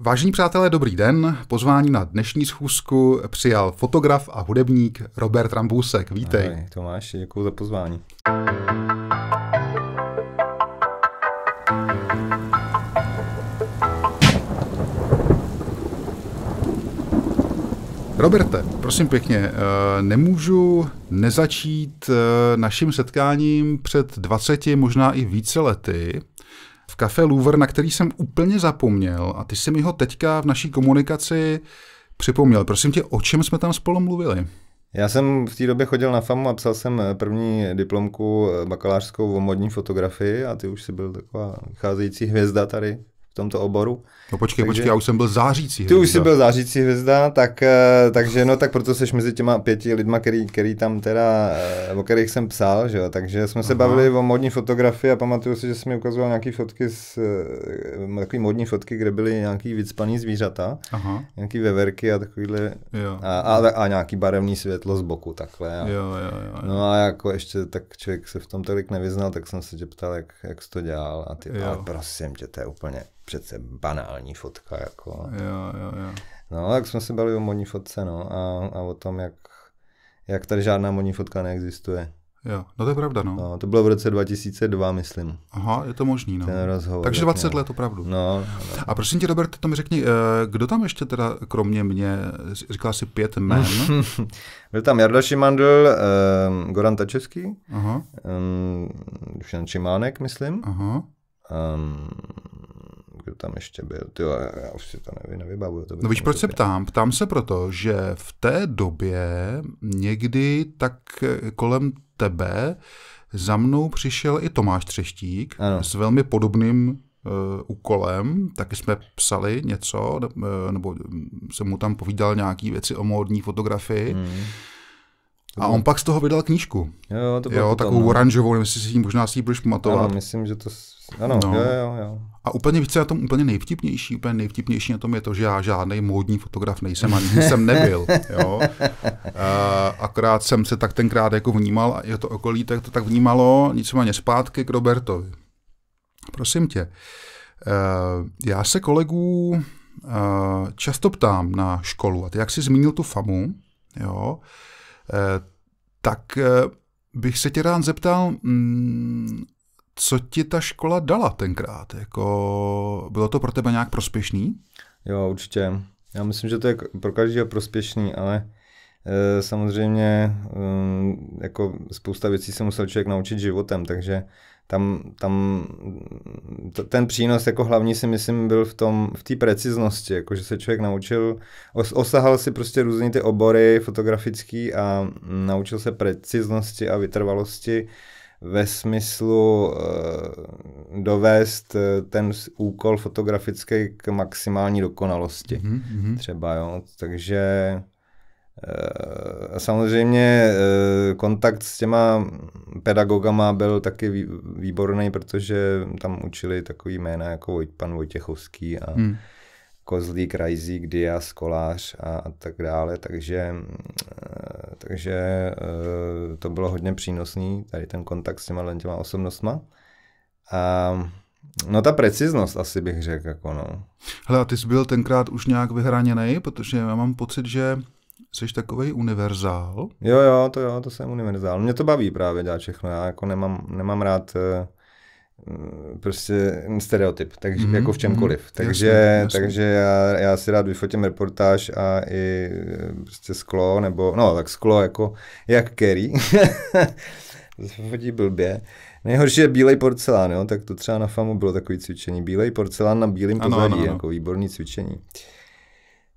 Vážení přátelé, dobrý den. Pozvání na dnešní schůzku přijal fotograf a hudebník Robert Rambusek. Vítej. Ahoj, Tomáš, děkuji za pozvání. Roberte, prosím pěkně, eh, nemůžu nezačít eh, naším setkáním před 20, možná i více lety, v kafe Louvre, na který jsem úplně zapomněl a ty jsi mi ho teďka v naší komunikaci připomněl. Prosím tě, o čem jsme tam spolu mluvili? Já jsem v té době chodil na FAMu a psal jsem eh, první diplomku eh, bakalářskou o modní fotografii a ty už si byl taková vycházející hvězda tady tomto oboru. No počkej, takže, počkej, já už jsem byl zářící hvězda. Ty už jsi byl zářící hvězda, tak, eh, takže no tak proto jsi mezi těma pěti lidma, který, který tam teda, eh, o kterých jsem psal, že jo, takže jsme se Aha. bavili o modní fotografii a pamatuju si, že jsi mi ukazoval nějaký fotky, z, eh, takový modní fotky, kde byly nějaký vycpaný zvířata, Aha. nějaký veverky a takovýhle jo. a, a, a, nějaký barevný světlo z boku takhle. A, jo, jo, jo, jo. No a jako ještě tak člověk se v tom tolik nevyznal, tak jsem se tě ptal, jak, jak jsi to dělal a ty, jo. ale prosím tě, to je úplně přece banální fotka. Jako. Jo, jo, jo. No, tak jsme se bali o modní fotce, no, a, a o tom, jak, jak tady žádná modní fotka neexistuje. Jo, no to je pravda, no. no. to bylo v roce 2002, myslím. Aha, je to možný, no. Ten rozhovor. Takže 20 tak, let, opravdu. No, no. A prosím tě, Robert, to mi řekni, eh, kdo tam ještě teda, kromě mě, říkal si pět jmen? Byl tam Jarda Šimandl, um, Goran Tačevský, Aha. Um, Dušan Čimánek, myslím. Aha. Um, kdo tam ještě byl. Ty, já už si to nevím, nevybavuju. To no víš, proč se ptám? Ptám se proto, že v té době někdy tak eh, kolem tebe za mnou přišel i Tomáš Třeštík ano. s velmi podobným uh, úkolem, taky jsme psali něco, eh, nebo jsem hm, mu tam povídal nějaké věci o módní fotografii. Hmm. A on pak z toho vydal knížku. Jo, to bylo jo takovou no. oranžovou, nevím, jestli si možná si ji budeš pamatovat. Ano, myslím, že to ano, no. jo, jo, jo. A úplně, víc, co je na tom úplně nejvtipnější? Úplně nejvtipnější na tom je to, že já žádný módní fotograf nejsem a nikdy jsem nebyl. Jo? A, akorát jsem se tak tenkrát jako vnímal a je to okolí tak to tak vnímalo, nicméně zpátky k Robertovi. Prosím tě, eh, já se kolegů eh, často ptám na školu a ty, jak jsi zmínil tu famu, jo, eh, tak bych se tě rád zeptal, mm, co ti ta škola dala tenkrát? Jako, bylo to pro tebe nějak prospěšný? Jo, určitě. Já myslím, že to je pro každého prospěšný, ale e, samozřejmě e, jako spousta věcí se musel člověk naučit životem, takže tam, tam to, ten přínos jako hlavní si myslím byl v tom, v té preciznosti, jako že se člověk naučil, os, osahal si prostě různé ty obory fotografický a naučil se preciznosti a vytrvalosti ve smyslu uh, dovést eh, ten úkol fotografický k maximální dokonalosti. Mm-hmm. Třeba, jo. Takže uh, samozřejmě uh, kontakt s těma pedagogama byl taky výborný, protože tam učili takový jména jako pan Vojtěchovský a mm. Kozlík, Rajzík, Dias, Kolář a, a tak dále, takže, mm, eh, takže eh, to bylo hodně přínosný, tady ten kontakt s těma těma osobnostma. A No ta preciznost asi bych řekl, jako no. Hele, a ty jsi byl tenkrát už nějak vyhraněný, protože já mám pocit, že jsi takový univerzál. Jo, jo, to jo, to jsem univerzál. Mě to baví právě dělat všechno, já jako nemám, nemám rád uh, Mm, prostě stereotyp, takže mm-hmm. jako v čemkoliv. Mm-hmm. Takže, jasně, jasně. takže já, já si rád vyfotím reportáž a i eh, prostě sklo, nebo no tak sklo jako jak Kerry. to fotí blbě. Nejhorší je bílej porcelán, jo? tak to třeba na FAMu bylo takové cvičení. Bílej porcelán na bílém pozadí, ano, ano, ano. jako výborný cvičení. Uh,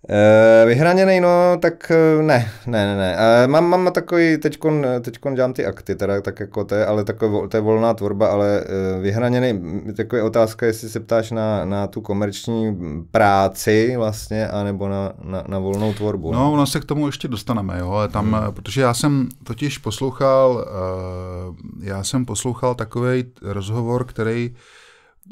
Eh, vyhraněný, no, tak eh, ne, ne, ne, ne. Eh, mám, mám takový, teďkon, teďkon dělám ty akty, teda tak jako to je, ale takový, to je volná tvorba, ale vyhraněný, takový otázka, jestli se ptáš na, na tu komerční práci vlastně, anebo na, na, na volnou tvorbu. No, ono se k tomu ještě dostaneme, jo, ale tam, hmm. protože já jsem totiž poslouchal, já jsem poslouchal takový rozhovor, který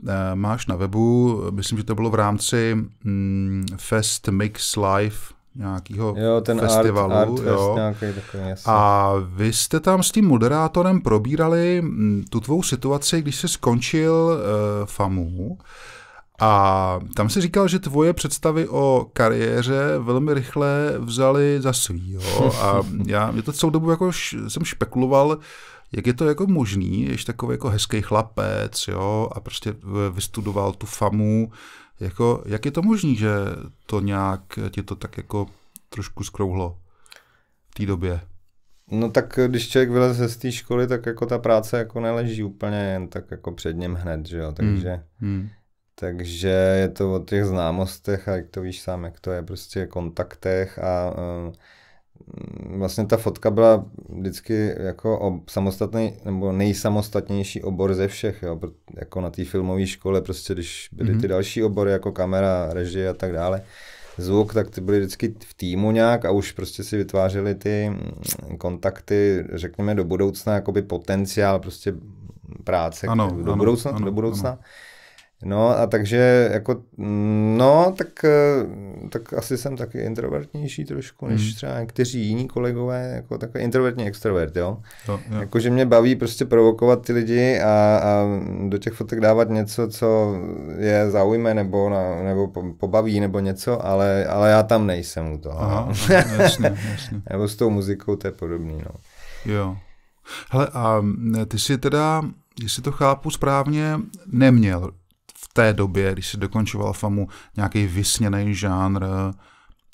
Eh, máš na webu, myslím, že to bylo v rámci mm, Fest Mix Live nějakého jo, ten festivalu. Art, art jo. Nějaký takový, a vy jste tam s tím moderátorem probírali mm, tu tvou situaci, když se skončil uh, FAMU. A tam si říkal, že tvoje představy o kariéře velmi rychle vzali za svý. Jo? A já mě to celou dobu jako š, jsem špekuloval, jak je to jako možný, jež takový jako hezký chlapec, jo, a prostě vystudoval tu famu, jako, jak je to možný, že to nějak ti to tak jako trošku skrouhlo v té době? No tak když člověk vyleze z té školy, tak jako ta práce jako neleží úplně jen tak jako před ním hned, že jo, takže... Hmm. Hmm. Takže je to o těch známostech a jak to víš sám, jak to je, prostě kontaktech a uh, vlastně ta fotka byla vždycky jako samostatný, nebo nejsamostatnější obor ze všech, jo, jako na té filmové škole, prostě když byly mhm. ty další obory, jako kamera, režie a tak dále, zvuk, tak ty byly vždycky v týmu nějak a už prostě si vytvářeli ty mm, kontakty, řekněme, do budoucna, jakoby potenciál prostě práce ano, do, ano, budoucna, ano, do budoucna. budoucna. No a takže jako, mm, no tak, eh, tak asi jsem taky introvertnější trošku, než hmm. třeba někteří jiní kolegové, jako takový introvertní extrovert, jo. jo, jo. Jakože mě baví prostě provokovat ty lidi a, a do těch fotek dávat něco, co je zaujme nebo, na, nebo pobaví nebo něco, ale, ale já tam nejsem u toho. Aha, Nebo s tou muzikou to je podobný, no. Jo. Hele, a ty si teda, jestli to chápu správně, neměl v té době, když si dokončoval famu, nějaký vysněný žánr,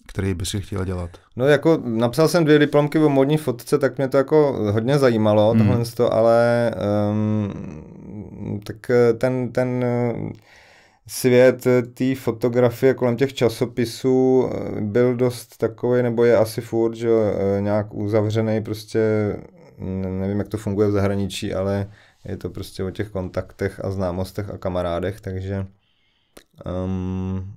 který by si chtěl dělat? No jako napsal jsem dvě diplomky o modní fotce, tak mě to jako hodně zajímalo, mm. tohle to, ale um, tak eh, ten, ten eh, svět eh, té fotografie kolem těch časopisů byl dost takový, nebo je asi furt, že nějak uzavřený prostě, nevím, jak to funguje v zahraničí, ale je to prostě o těch kontaktech a známostech a kamarádech, takže um,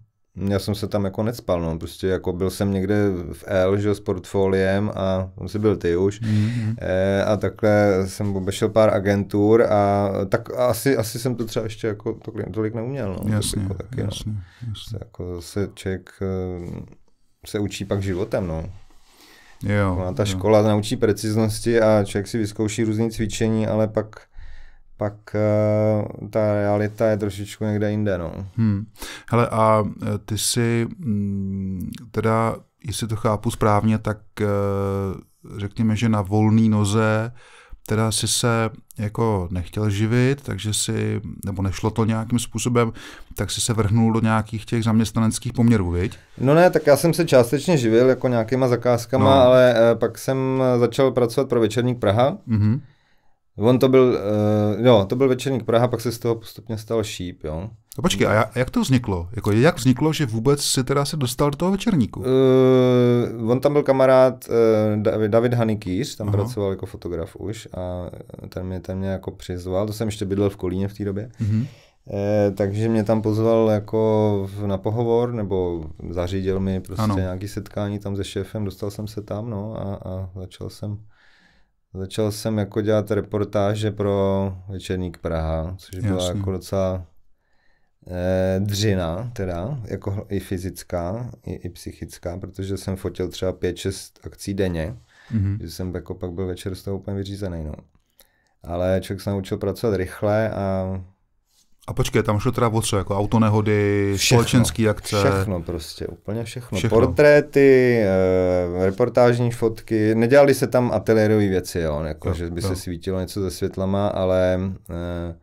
já jsem se tam jako necpal, no, prostě jako byl jsem někde v L, že s portfoliem a tam si byl ty už mm-hmm. e, a takhle jsem obešel pár agentur a tak asi, asi jsem to třeba ještě jako tolik, tolik neuměl, no. Jasně, jako taky, no. jasně, no. jasně. Se, jako zase člověk ehm, se učí pak životem, no. Jo, jako ta jo. škola naučí preciznosti a člověk si vyzkouší různé cvičení, ale pak pak uh, ta realita je trošičku někde jinde. No. Hmm. Hele, a eh, ty si mm, teda, jestli to chápu správně, tak uh, řekněme, že na volné noze teda si se jako nechtěl živit, takže si, nebo nešlo to nějakým způsobem, tak si se vrhnul do nějakých těch zaměstnaneckých poměrů, viď? No ne, tak já jsem se částečně živil jako nějakýma zakázkama, no. ale pak jsem začal pracovat pro Večerník Praha. Mm-hmm. On to byl, uh, jo, to byl Večerník Praha, pak se z toho postupně stal šíp, jo. No a počkej, a jak to vzniklo? Jako jak vzniklo, že vůbec si teda se dostal do toho Večerníku? Uh, on tam byl kamarád uh, David, Hanikýř, tam Aha. pracoval jako fotograf už a ten mě, ten mě jako přizval, to jsem ještě bydlel v Kolíně v té době. Uh-huh. Eh, takže mě tam pozval jako na pohovor, nebo zařídil mi prostě ano. nějaký setkání tam se šéfem, dostal jsem se tam, no, a, a začal jsem Začal jsem jako dělat reportáže pro Večerník Praha, což Jasný. byla jako docela eh, dřina, teda, jako i fyzická, i, i psychická, protože jsem fotil třeba 5-6 akcí denně, mm-hmm. že jsem jako pak byl večer z toho úplně vyřízený, no. Ale člověk se naučil pracovat rychle a a počkej, tam šlo teda o co? Jako autonehody, všechno, společenský akce? Všechno prostě, úplně všechno. všechno. Portréty, e, reportážní fotky, nedělali se tam ateliérové věci, jo, jako, jo, že by jo. se svítilo něco se světlama, ale e,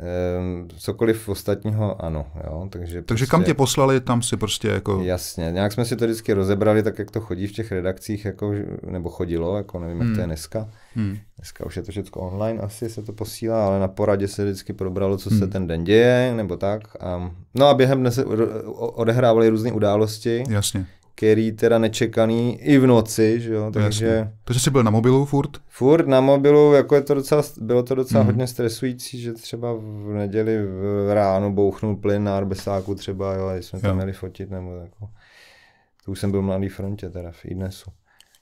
Ehm, cokoliv ostatního ano. Jo, takže takže prostě, kam tě poslali, tam si prostě jako... Jasně, nějak jsme si to vždycky rozebrali, tak jak to chodí v těch redakcích, jako, nebo chodilo, jako nevím, hmm. jak to je hmm. dneska. Hmm. Dneska už je to všechno online, asi se to posílá, ale na poradě se vždycky probralo, co hmm. se ten den děje, nebo tak. A, no a během dne se různé události. Jasně který teda nečekaný i v noci, že jo, takže... Jasně. Takže jsi byl na mobilu furt? Furt na mobilu, jako je to docela, bylo to docela mm. hodně stresující, že třeba v neděli v ráno bouchnul plyn na arbesáku třeba, jo, a jsme tam měli fotit nebo jako... To už jsem byl v Mladý frontě teda, v IDNESu.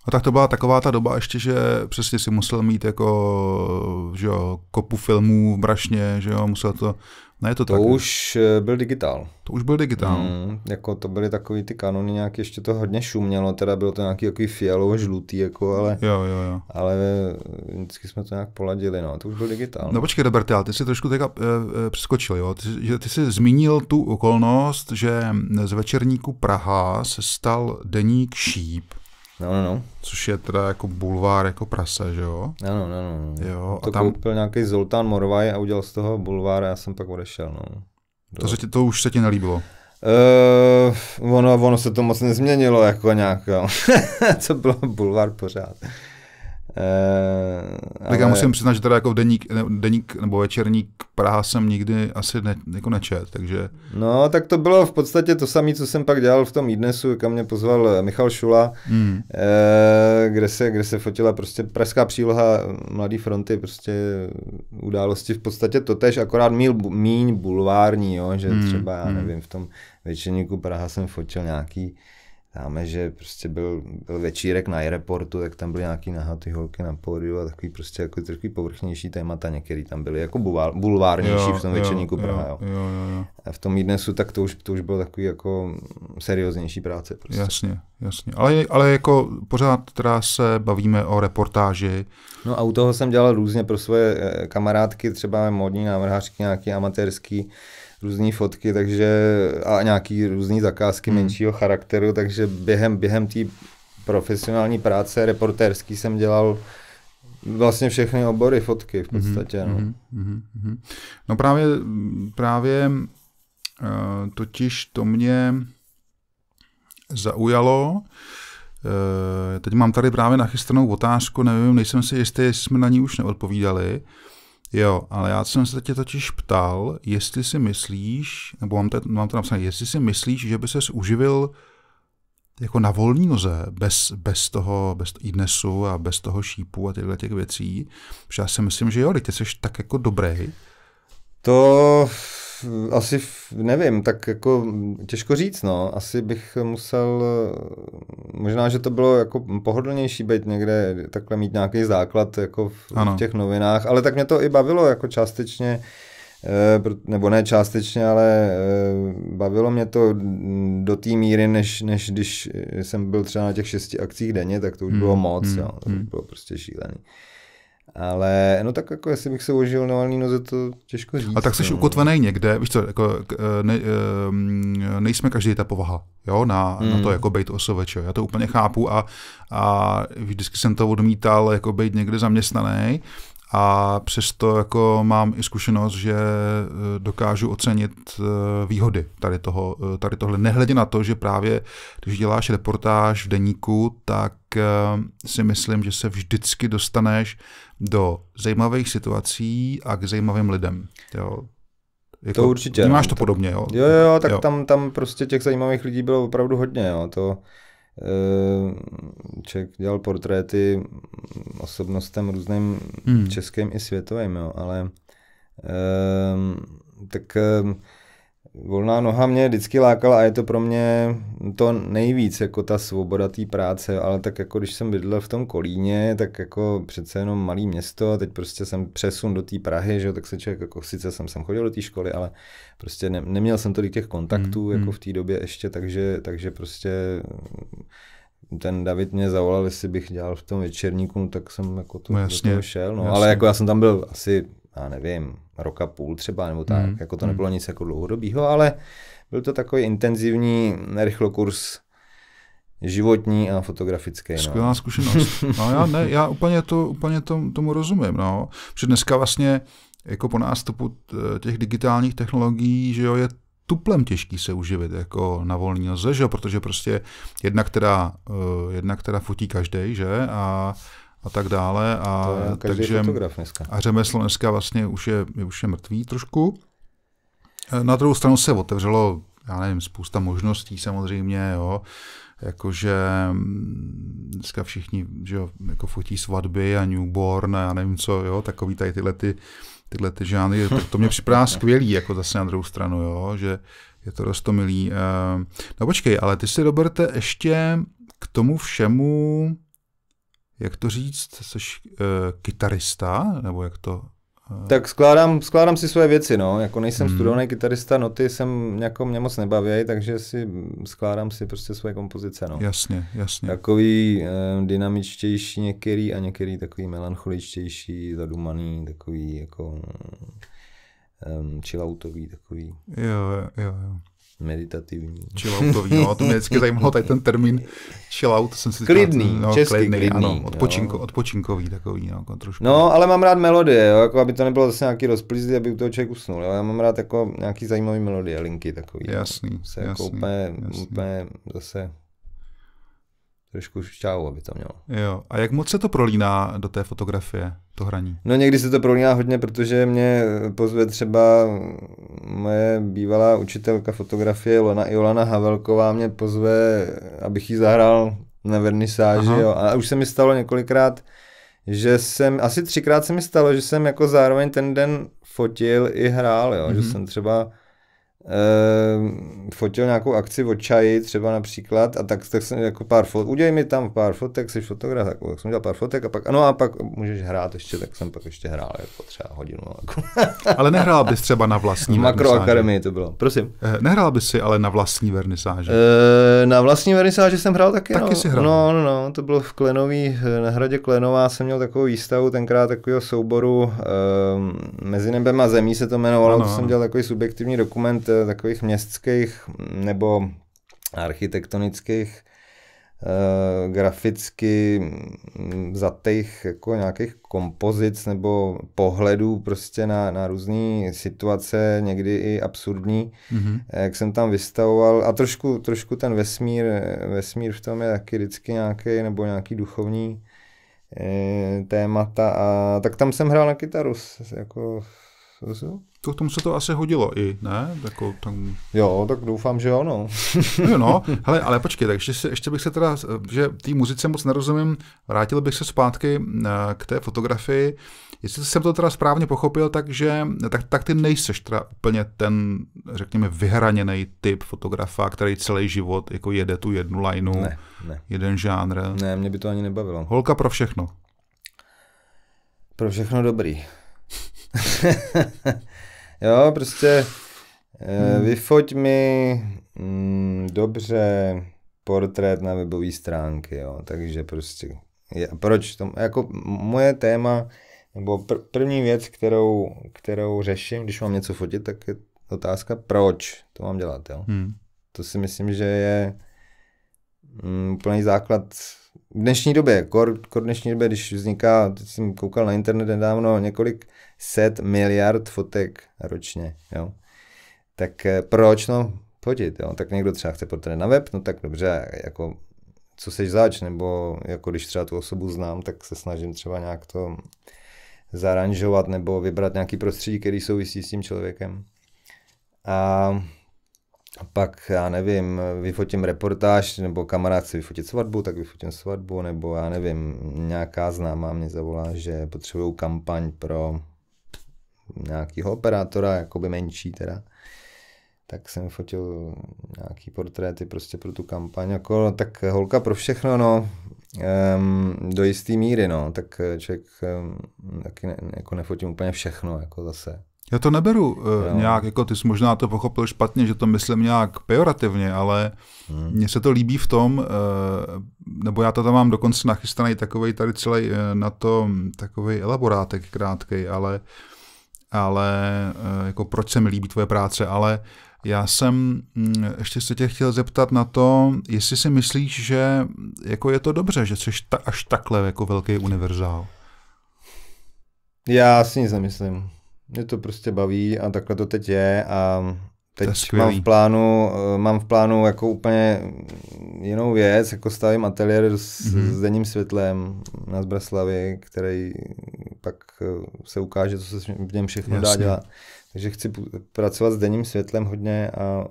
A tak to byla taková ta doba ještě, že přesně si musel mít jako, že jo, kopu filmů v brašně, že jo, musel to ne, to, to tak, už ne? Eh, byl digitál. To už byl digitál. Mm, jako to byly takový ty kanony nějak, ještě to hodně šumělo, teda bylo to nějaký takový fialovo žlutý, jako, ale, jo, jo, jo. ale eh, vždycky jsme to nějak poladili, no, to už byl digitál. No počkej, Robert, ale ty jsi trošku teďka e, e, přeskočil, jo, ty, že ty jsi zmínil tu okolnost, že z večerníku Praha se stal deník Šíp. No, no, no. Což je teda jako bulvár jako prase, že jo? Ano, no, no, no. no. Jo, to a tam... koupil nějaký Zoltán Morvaj a udělal z toho bulvár a já jsem pak odešel, no. To, se ti, to už se ti nelíbilo? Uh, ono, ono se to moc nezměnilo jako nějak, jo. co bylo bulvár pořád. Eh, tak ale... já musím přiznat, že teda jako deník, deník nebo večerník Praha jsem nikdy asi ne, jako nečet, takže... No, tak to bylo v podstatě to samé, co jsem pak dělal v tom Idnesu, kam mě pozval eh, Michal Šula, hmm. Eh, kde, se, kde se fotila prostě pražská příloha Mladý fronty, prostě události v podstatě to tež, akorát míl, míň bulvární, jo, že hmm. třeba, já hmm. nevím, v tom večerníku Praha jsem fotil nějaký dáme, že prostě byl, byl večírek na aeroportu, tak tam byly nějaký nahatý holky na pódiu a takový prostě jako trošku povrchnější témata některý tam byly, jako bulvárnější jo, v tom večerníku Praha, jo. jo. Jo, jo, jo. A v tom dnesu tak to už, to už bylo takový jako serióznější práce prostě. Jasně, jasně. Ale, ale jako pořád teda se bavíme o reportáži. No a u toho jsem dělal různě pro svoje eh, kamarádky, třeba modní návrhářky nějaký amatérský, různé fotky, takže a nějaký různé zakázky hmm. menšího charakteru, takže během, během té profesionální práce reportérský jsem dělal vlastně všechny obory fotky v podstatě. hmm no. hmm no právě, právě uh, totiž to mě zaujalo, eh, Teď mám tady právě nachystanou otázku, nevím, nejsem si jistý, jestli jsme na ní už neodpovídali. Jo, ale já jsem se tě totiž ptal, jestli si myslíš, nebo mám te, mám to napsané, jestli si myslíš, že by ses uživil jako na volní noze, bez, bez toho, bez idnesu a bez toho šípu a těchto těch věcí. Protože já si myslím, že jo, teď jsi tak jako dobrý. To asi, nevím, tak jako těžko říct, no. Asi bych musel, možná, že to bylo jako pohodlnější být někde, takhle mít nějaký základ jako v, v těch novinách, ale tak mě to i bavilo jako částečně, eh, nebo ne částečně, ale eh, bavilo mě to do té míry, než, než když jsem byl třeba na těch šesti akcích denně, tak to už hmm. bylo moc, hmm. jo. To hmm. bylo prostě šílený. Ale no tak jako, jestli bych se ožil na valný noze, to těžko říct. A tak jsi no. ukotvený někde, víš co, jako, eh, ne, ehm, nejsme každý ta povaha, jo, na, hmm. na to hmm. jako být osoveč, Já to úplně chápu a, a vždycky jsem to odmítal, jako být někde zaměstnaný, a přesto jako mám i zkušenost, že eh, dokážu ocenit eh, výhody tady, toho, tady tohle. Nehledě na to, že právě když děláš reportáž v deníku, tak Eh, si myslím, že se vždycky dostaneš do zajímavých situací a k zajímavým lidem. Jo. Jako, no, to určitě. Máš to, to podobně, jo? Jo, jo, tak jo. Tam, tam prostě těch zajímavých lidí bylo opravdu hodně, jo. To, eh, člověk dělal portréty osobnostem různým hmm. českým i světovým, jo, ale eh, tak volná noha mě vždycky lákala a je to pro mě to nejvíc, jako ta svoboda té práce, ale tak jako když jsem bydlel v tom Kolíně, tak jako přece jenom malý město a teď prostě jsem přesun do té Prahy, že tak se člověk jako sice jsem sem chodil do té školy, ale prostě ne, neměl jsem tolik těch kontaktů mm, jako mm. v té době ještě, takže, takže prostě ten David mě zavolal, jestli bych dělal v tom večerníku, no tak jsem jako to, no jasně, do toho šel, no, jasně. ale jako já jsem tam byl asi, já nevím, roka půl třeba, nebo tak. Mm. Jako to hmm. nebylo nic jako dlouhodobého, ale byl to takový intenzivní rychlokurs životní a fotografické. No. Skvělá zkušenost. No já ne, já úplně, to, úplně tom, tomu rozumím. No. Protože dneska vlastně jako po nástupu těch digitálních technologií, že jo, je tuplem těžký se uživit jako na volný lze, že jo, protože prostě jedna, která, eh, jedna, která fotí každý, že, a a tak dále. A, to je takže, dneska. a řemeslo dneska vlastně už je, je už je mrtvý trošku. E, na druhou stranu se otevřelo, já nevím, spousta možností samozřejmě, jo. Jakože mm, dneska všichni, že jo, jako fotí svatby a newborn a já nevím co, jo, takový tady tyhle ty, tyhle ty žány, to, to mě připadá skvělý, jako zase na druhou stranu, jo, že je to rostomilý. E, no počkej, ale ty si, Roberte, ještě k tomu všemu jak to říct, jsi uh, kytarista, nebo jak to... Uh... Tak skládám, skládám si svoje věci, no, jako nejsem hmm. studovaný kytarista, noty jsem, jako mě moc nebaví, takže si mm, skládám si prostě své kompozice, no. Jasně, jasně. Takový uh, dynamičtější některý a některý takový melancholičtější, zadumaný, takový jako um, chilloutový, takový. Jo, jo, jo meditativní. Chilloutový, no, to mě vždycky zajímalo, tady ten termín chillout, jsem si Klidný, říkal, no, český klidný, klidný ano, odpočinko, odpočinkový takový, no, jako trošku. No, ale mám rád melodie, jo, jako aby to nebylo zase nějaký rozplizdy, aby u toho člověk usnul, jo, já mám rád jako nějaký zajímavý melodie, linky takový. Jasný, se jako jasný, jako úplně, jasný. úplně zase trošku šťávu, aby to mělo. Jo. A jak moc se to prolíná do té fotografie, to hraní? No někdy se to prolíná hodně, protože mě pozve třeba moje bývalá učitelka fotografie Lona Jolana Havelková mě pozve, abych jí zahrál na vernisáži. Jo. A už se mi stalo několikrát, že jsem, asi třikrát se mi stalo, že jsem jako zároveň ten den fotil i hrál, jo. Mm-hmm. že mhm. jsem třeba Uh, fotil nějakou akci od čaji třeba například a tak, tak jsem jako pár fotek, udělej mi tam pár fotek, jsi fotograf, tak, tak jsem dělal pár fotek a pak, ano a pak můžeš hrát ještě, tak jsem pak ještě hrál jako třeba hodinu. No, jako. ale nehrál bys třeba na vlastní Makroakademii to bylo, prosím. Uh, nehrál bys si ale na vlastní vernisáže. Uh, na vlastní vernisáže jsem hrál taky, taky no. Si hrál. No, no, no, to bylo v Klenový, eh, na hradě Klenová jsem měl takovou výstavu, tenkrát takového souboru uh, Mezi nebem a zemí se to jmenovalo, ano. to jsem dělal takový subjektivní dokument eh, takových městských nebo architektonických eh, graficky za těch jako nějakých kompozic nebo pohledů prostě na, na různé situace, někdy i absurdní, mm-hmm. jak jsem tam vystavoval a trošku, trošku ten vesmír, vesmír v tom je taky vždycky nějaký nebo nějaký duchovní e, témata a tak tam jsem hrál na kytaru, jako, to, tomu se to asi hodilo i, ne? Jako, tam... Jo, tak doufám, že ano. jo, no. Hele, ale počkej, Takže, si, ještě bych se teda, že té muzice moc nerozumím, vrátil bych se zpátky eh, k té fotografii. Jestli jsem to teda správně pochopil, takže, tak, tak ty nejseš teda úplně ten, řekněme, vyhraněný typ fotografa, který celý život jako jede tu jednu lineu, ne, ne. jeden žánr. Ne, mě by to ani nebavilo. Holka pro všechno. Pro všechno dobrý. Jo, prostě eh, hmm. vyfoť mi mm, dobře portrét na webové stránky, jo, takže prostě je, proč to, jako moje téma, nebo pr- první věc, kterou, kterou řeším, když mám něco fotit, tak je otázka, proč to mám dělat, jo. Hmm. To si myslím, že je mm, úplný základ v dnešní době, kor, kor dnešní době, když vzniká, teď jsem koukal na internet nedávno, několik set miliard fotek ročně, jo. Tak eh, proč, no, fotit, jo. Tak někdo třeba chce portrét na web, no tak dobře, jako co seš zač, nebo jako když třeba tu osobu znám, tak se snažím třeba nějak to zaranžovat nebo vybrat nějaký prostředí, který souvisí s tím člověkem. A a pak, já nevím, vyfotím reportáž, nebo kamarád chce vyfotit svatbu, tak vyfotím svatbu, nebo já nevím, nějaká známá mě zavolá, že potřebují kampaň pro nějakého operátora, jakoby menší teda. Tak jsem fotil nějaký portréty prostě pro tu kampaň, jako tak holka pro všechno, no, um, do jisté míry, no, tak člověk um, taky ne, jako nefotím úplně všechno, jako zase já to neberu eh, jo. nějak, jako ty jsi možná to pochopil špatně, že to myslím nějak pejorativně, ale hmm. mně se to líbí v tom, eh, nebo já to tam mám dokonce nachystaný takový tady celý eh, na to takový elaborátek krátkej, ale, ale jako proč se mi líbí tvoje práce, ale já jsem mm, ještě se tě chtěl zeptat na to, jestli si myslíš, že jako je to dobře, že jsi ta, až takhle jako velký univerzál. Já si nic nemyslím. Mě to prostě baví a takhle to teď je a teď mám v plánu, eh, mám v plánu jako úplně jinou věc, jako stavím ateliér s, mm-hmm. s denním světlem na Zbraslavě, který pak eh, se ukáže, co se v něm všechno Jasně. dá dělat. Takže chci pracovat s denním světlem hodně a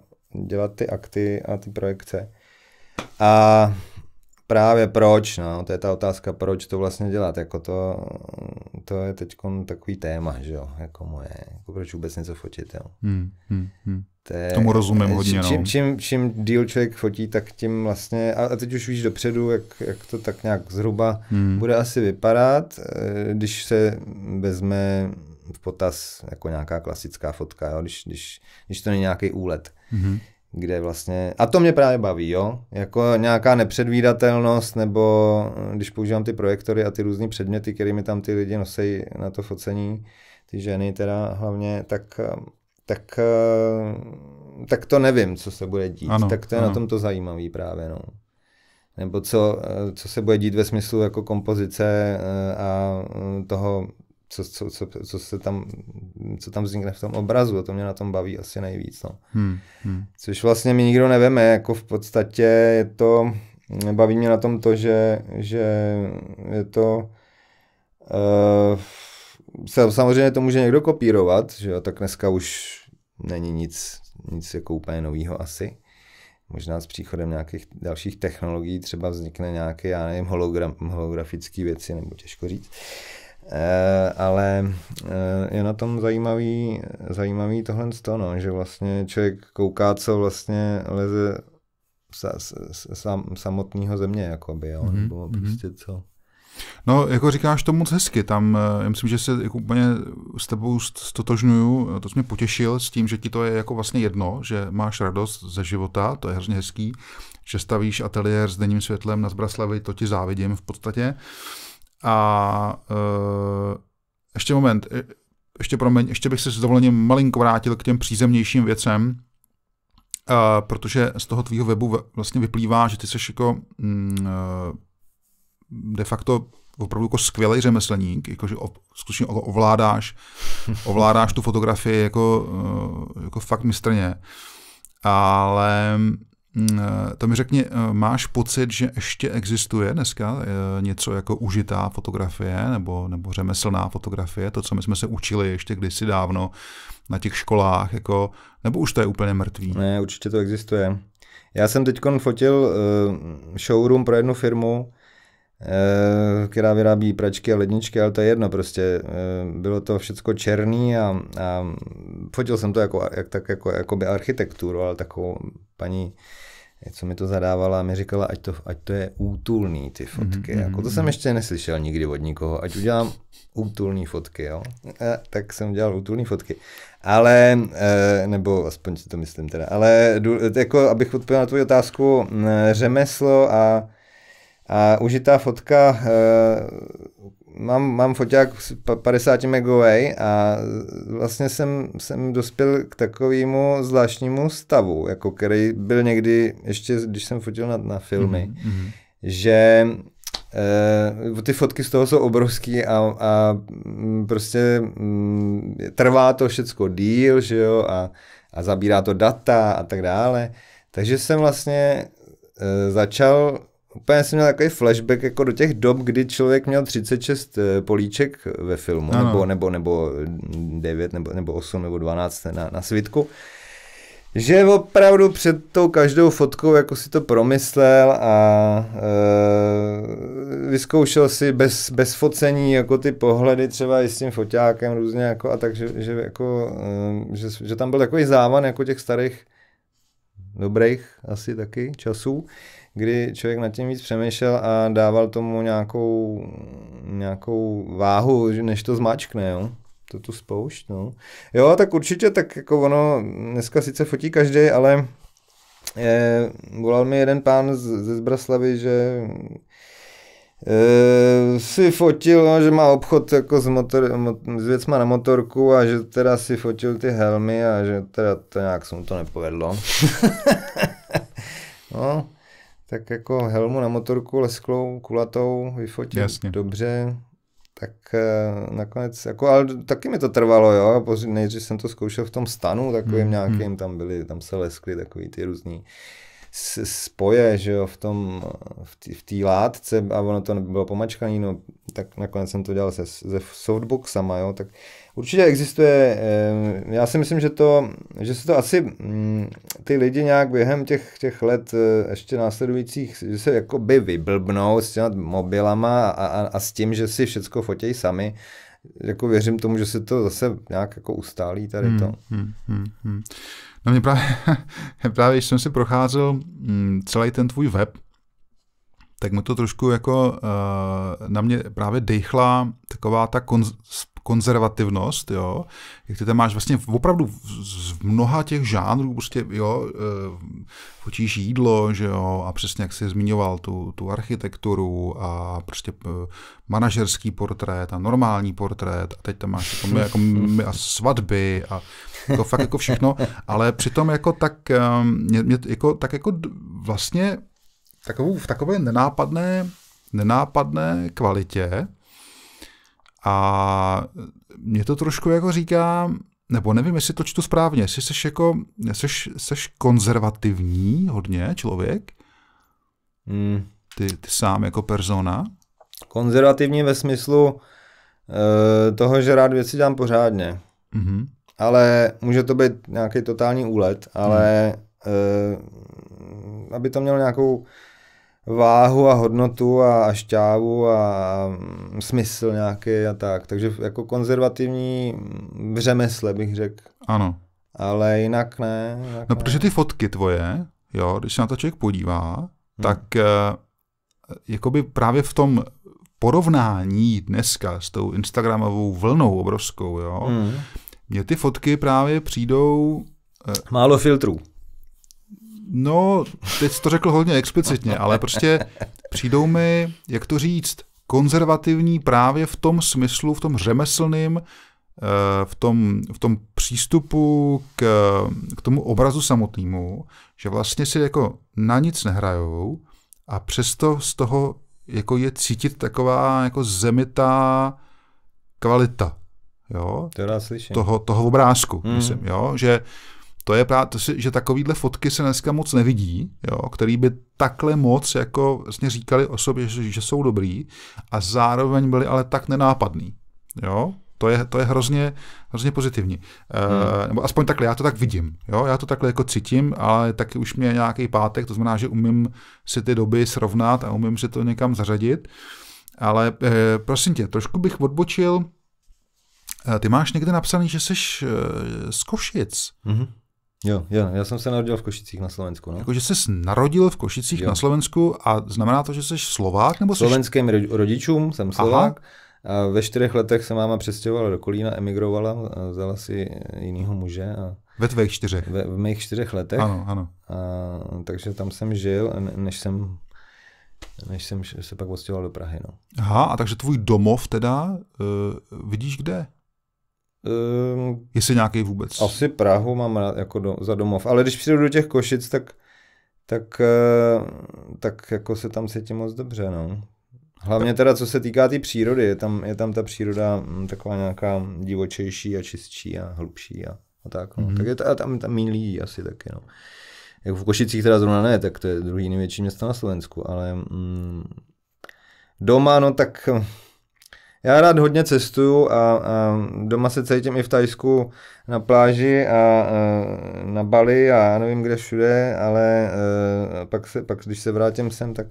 dělat ty akty a ty projekce. A Právě proč, no, to je ta otázka, proč to vlastně dělat, jako to, to je teď takový téma, že jo, jako moje, jako proč vůbec něco fotit, jo. Hmm, hmm, hmm. To je, Tomu rozumím eh, hodně, čím, no. čím, čím díl člověk fotí, tak tím vlastně, a, a teď už víš dopředu, jak, jak to tak nějak zhruba hmm. bude asi vypadat, eh, když se vezme v potaz jako nějaká klasická fotka, jo, když, když, když to není nějaký úlet. Hmm kde vlastně, a to mě právě baví, jo, jako nějaká nepředvídatelnost, nebo eh, když používám ty projektory a ty různé předměty, kterými tam ty lidi nosí na to focení, ty ženy teda hlavně, tak, eh, tak, eh, tak to nevím, co se bude dít, ano, tak to je ano. na tom to zajímavý právě, no. Nebo co, co se bude dít ve smyslu jako kompozice a toho, co, co, co, co, se tam, co tam vznikne v tom obrazu a to mě na tom baví asi nejvíc. No. Hmm, hmm. Což vlastně mi nikdo neveme, jako v podstatě je to, baví mě na tom to, že, že je to uh, samozřejmě to může někdo kopírovat, že jo, tak dneska už není nic, nic jako úplně novýho asi. Možná s příchodem nějakých dalších technologií třeba vznikne nějaké, já nevím, hologram, holografické věci, nebo těžko říct. Eh, ale eh, je na tom zajímavý, zajímavý tohle to, no, že vlastně člověk kouká, co vlastně leze sa, samotného země, jakoby, jo, mm-hmm. nebo mhm. prostě co. No, jako říkáš to moc hezky, tam eh, já myslím, že se jako úplně s tebou stotožňuju, to jsi mě potěšil s tím, že ti to je jako vlastně jedno, že máš radost ze života, to je hrozně hezký, že stavíš ateliér s denním světlem na Zbraslavi, to ti závidím v podstatě. Uh, a uh, ještě moment, e, ještě promiň, ještě bych se s dovolením malinko vrátil k těm přízemnějším věcem, uh, protože z toho tvýho webu vlastně vyplývá, že ty jsi jako mm, de facto opravdu jako skvělý řemeslník, jakože skutečně ovládáš, ovládáš tu fotografii jako, jako fakt mistrně. Ale tam mm, eh, mi řekni, eh, máš pocit, že ještě existuje dneska eh, něco jako užitá fotografie nebo, nebo řemeslná fotografie, to, co my jsme se učili ještě kdysi dávno na těch školách, jako, nebo už to je úplně mrtvý? Ne, určitě to existuje. Já jsem teď fotil showroom pro jednu firmu, která vyrábí pračky a ledničky, ale to je jedno prostě. Bylo to všecko černý a, a fotil jsem to jako, jak, tak jako, jako by architekturu, ale takovou paní co mi to zadávala, mi říkala, ať to, ať to je útulný ty mhm, fotky. Mm-hmm. Jako to jsem mhm. ještě neslyšel nikdy od nikoho, ať udělám útulný fotky, jo. A, e, tak jsem dělal útulný fotky. Ale, e, nebo aspoň si to myslím teda, ale jako abych odpověděl na tvoji otázku, řemeslo a, a užitá fotka, e, mám, mám foťák 50 megovej a vlastně jsem, jsem dospěl k takovému zvláštnímu stavu, jako který byl někdy, ještě když jsem fotil na, na filmy, mm-hmm. že e, ty fotky z toho jsou obrovský a, a mm, prostě m, mm, trvá to všecko díl, že jo, a, a zabírá to data a tak dále. Takže jsem vlastně e, začal úplně jsem měl takový flashback jako do těch dob, kdy člověk měl 36 eh, políček ve filmu, ano. nebo, nebo, nebo 9, nebo, nebo 8, nebo 12 na, na svitku. Že opravdu před tou každou fotkou jako si to promyslel a e, vyzkoušel si bez, bez focení jako ty pohledy třeba i s tím foťákem různě jako a takže že, jako, e, že, že tam byl takový závan jako těch starých dobrých asi taky časů kdy člověk nad tím víc přemýšlel a dával tomu nějakou, nějakou váhu, než to zmačkne, jo to tu spoušť, no. Jo, tak určitě, tak jako ono, dneska sice fotí každý, ale je, eh, volal mi jeden pán z, ze Zbraslavy, že eh, si fotil, no, že má obchod jako s, motor, mot, s věcma na motorku a že teda si fotil ty helmy a že teda to nějak se mu to nepovedlo. no, tak jako helmu na motorku lesklou, kulatou, vyfotil Jasně. dobře, tak eh, nakonec, jako, ale taky mi to trvalo, jo, nejdřív jsem to zkoušel v tom stanu takovým hmm, hmm. nějakým, tam byly, tam se leskly takový ty různý spoje, že jo, v tom, v té látce a ono to nebylo pomačkaný, no, tak nakonec jsem to dělal se, se softboxama, jo, tak Určitě existuje, eh, já si myslím, že to, že se to asi mm, ty lidi nějak během těch, těch let eh, ještě následujících, že se jako by vyblbnou s těma mobilama a, a, a s tím, že si všecko fotějí sami, jako věřím tomu, že se to zase nějak jako ustálí tady hmm, to. Hmm, hmm, hmm. No mě právě, právě když jsem si procházel mm, celý ten tvůj web, tak mi to trošku jako uh, na mě právě dechla taková ta konz- konzervativnost, jo, jak ty tam máš vlastně opravdu z mnoha těch žánrů, prostě, jo, eh, fotíš jídlo, že jo, a přesně jak jsi zmiňoval, tu, tu architekturu a prostě eh, manažerský portrét a normální portrét a teď tam máš jako, my, jako my a svatby a to fakt jako všechno, ale přitom jako tak, ehm, mě, mě, jako, tak jako vlastně takovou, v takové nenápadné, nenápadné kvalitě, a mě to trošku jako říká, nebo nevím, jestli to čtu správně, jestli jsi jako, seš, seš konzervativní hodně člověk, hmm. ty, ty sám jako persona. Konzervativní ve smyslu e, toho, že rád věci dělám pořádně. Mm-hmm. Ale může to být nějaký totální úlet, ale mm. e, aby to mělo nějakou váhu a hodnotu a šťávu a smysl nějaký a tak. Takže jako konzervativní řemesle bych řekl. Ano. Ale jinak ne. Jinak no ne. protože ty fotky tvoje, jo, když se na to člověk podívá, hmm. tak eh, jakoby právě v tom porovnání dneska s tou Instagramovou vlnou obrovskou, jo, hmm. mě ty fotky právě přijdou... Eh, Málo filtrů. No, teď jsi to řekl hodně explicitně, ale prostě přijdou mi, jak to říct, konzervativní právě v tom smyslu, v tom řemeslným, eh, v tom, v tom přístupu k, k tomu obrazu samotnému, že vlastně si jako na nic nehrajou a přesto z toho jako je cítit taková jako zemitá kvalita jo, to toho, toho obrázku, hmm. myslím, jo, že to je právě, to, že takovýhle fotky se dneska moc nevidí, jo, který by takhle moc jako vlastně říkali o sobě, že, že jsou dobrý a zároveň byli ale tak nenápadný. Jo? To je, to je hrozně, hrozně pozitivní. Eh, hmm. E, nebo aspoň takhle, já to tak vidím. Jo? Já to takhle jako cítím, ale taky už mě nějaký pátek, to znamená, že umím si ty doby srovnat a umím si to někam zařadit. Ale e, prosím tě, trošku bych odbočil. E, ty máš někde napsaný, že jsi e, z Košic. Hmm. Jo, jo, já jsem se narodil v Košicích na Slovensku. No. Jakože jsi narodil v Košicích jo. na Slovensku a znamená to, že jsi Slovák? Nebo jsi... Slovenským rodičům jsem Slovák. A ve čtyřech letech se máma přestěhovala do Kolína, emigrovala, vzala si jinýho muže. A ve tvých čtyřech? Ve, v mých čtyřech letech. Ano, ano. A, takže tam jsem žil, než jsem než jsem se pak odstěhoval do Prahy. No. Aha, a takže tvůj domov teda uh, vidíš kde? Um, Jestli nějaký vůbec. Asi Prahu mám rád jako do, za domov, ale když přijdu do těch Košic, tak, tak, eh, tak jako se tam cítím moc dobře, no. Hlavně teda, co se týká té tý přírody, je tam, je tam ta příroda mm, taková nějaká divočejší a čistší a hlubší a, a tak. No. Mm-hmm. Tak je ta, tam, tam méně lidí asi taky, no. Jako v Košicích teda zrovna ne, tak to je druhý největší město na Slovensku, ale mm, doma, no tak hm, já rád hodně cestuju a, a doma se cítím i v Tajsku na pláži a, a na Bali a já nevím kde všude, ale a eh, pak, se, pak když se vrátím sem, tak,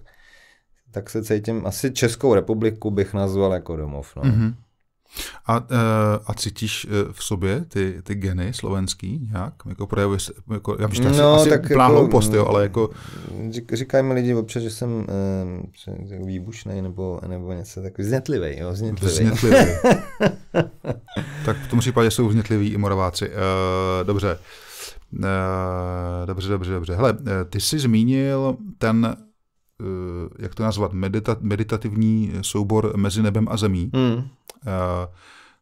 tak se cítím, asi Českou republiku bych nazval jako domov. No. Mm-hmm. A, eh, a cítíš eh, v sobě ty, ty geny slovenský nějak? Jako se, jako, já myslím, no, asi tak asi jako, post, jo, ale jako... Říkají mi lidi občas, že jsem um, eh, výbušný nebo, nebo něco tak vznětlivý, jo, vznětlivý. vznětlivý. tak v tom případě jsou vznětliví i moraváci. Uh, dobře. Uh, dobře, dobře, dobře. Hele, ty jsi zmínil ten Eh, jak to nazvat, medita, meditativní soubor mezi nebem a zemí. Hmm. Eh,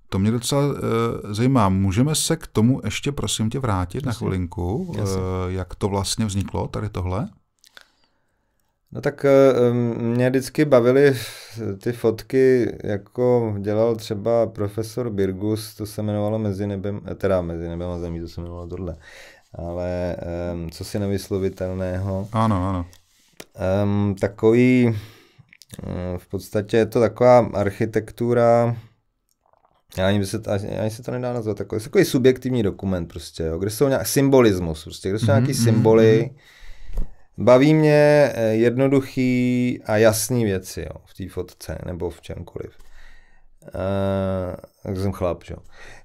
to mě docela eh, zajímá. Můžeme se k tomu ještě, prosím tě, vrátit Jasně. na chvilinku, Jasně. jak to vlastně vzniklo, tady tohle? No tak mě vždycky bavily ty fotky, jako dělal třeba profesor Birgus, to se jmenovalo Mezi nebem, teda Mezi nebem a zemí, to se jmenovalo tohle. Ale co si nevyslovitelného. Ano, ano um, takový, um, v podstatě je to taková architektura, já ani, se, ani, ani se to nedá nazvat, takový, takový subjektivní dokument prostě, jo, kde jsou nějaký symbolismus, prostě, kde jsou mm-hmm. nějaký mhm, symboly, mhm. Baví mě eh, jednoduchý a jasný věci jo, v té fotce nebo v čemkoliv. Uh, tak jsem chlap, jo.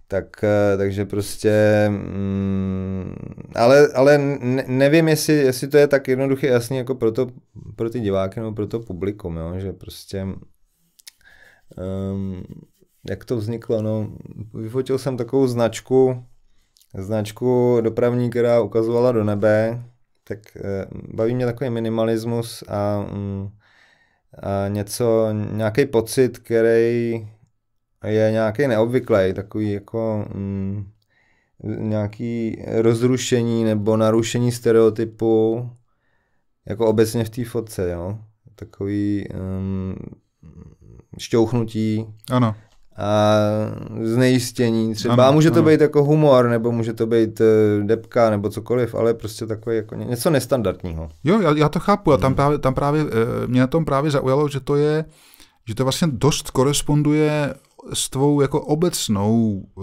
Tak, eh, takže prostě, mm, ale, ale nevím, jestli, jestli to je tak jednoduché jasný jako pro, to, pro ty diváky nebo pro to publikum, jo? že prostě, um, jak to vzniklo, no, vyfotil jsem takovou značku, značku dopravní, která ukazovala do nebe, tak eh, baví mě takový minimalismus a, mm, a něco, nějaký pocit, který je nějaký neobvyklý, takový jako mm, nějaký rozrušení nebo narušení stereotypu jako obecně v té fotce, jo. Takový mm, šťouchnutí. Ano. A znejistění třeba. Ano, a může to ano. být jako humor, nebo může to být eh, depka, nebo cokoliv, ale prostě takové jako něco nestandardního. Jo, já, já to chápu. A tam mm. právě, tam právě, eh, mě na tom právě zaujalo, že to je, že to vlastně dost koresponduje s tvou jako obecnou e,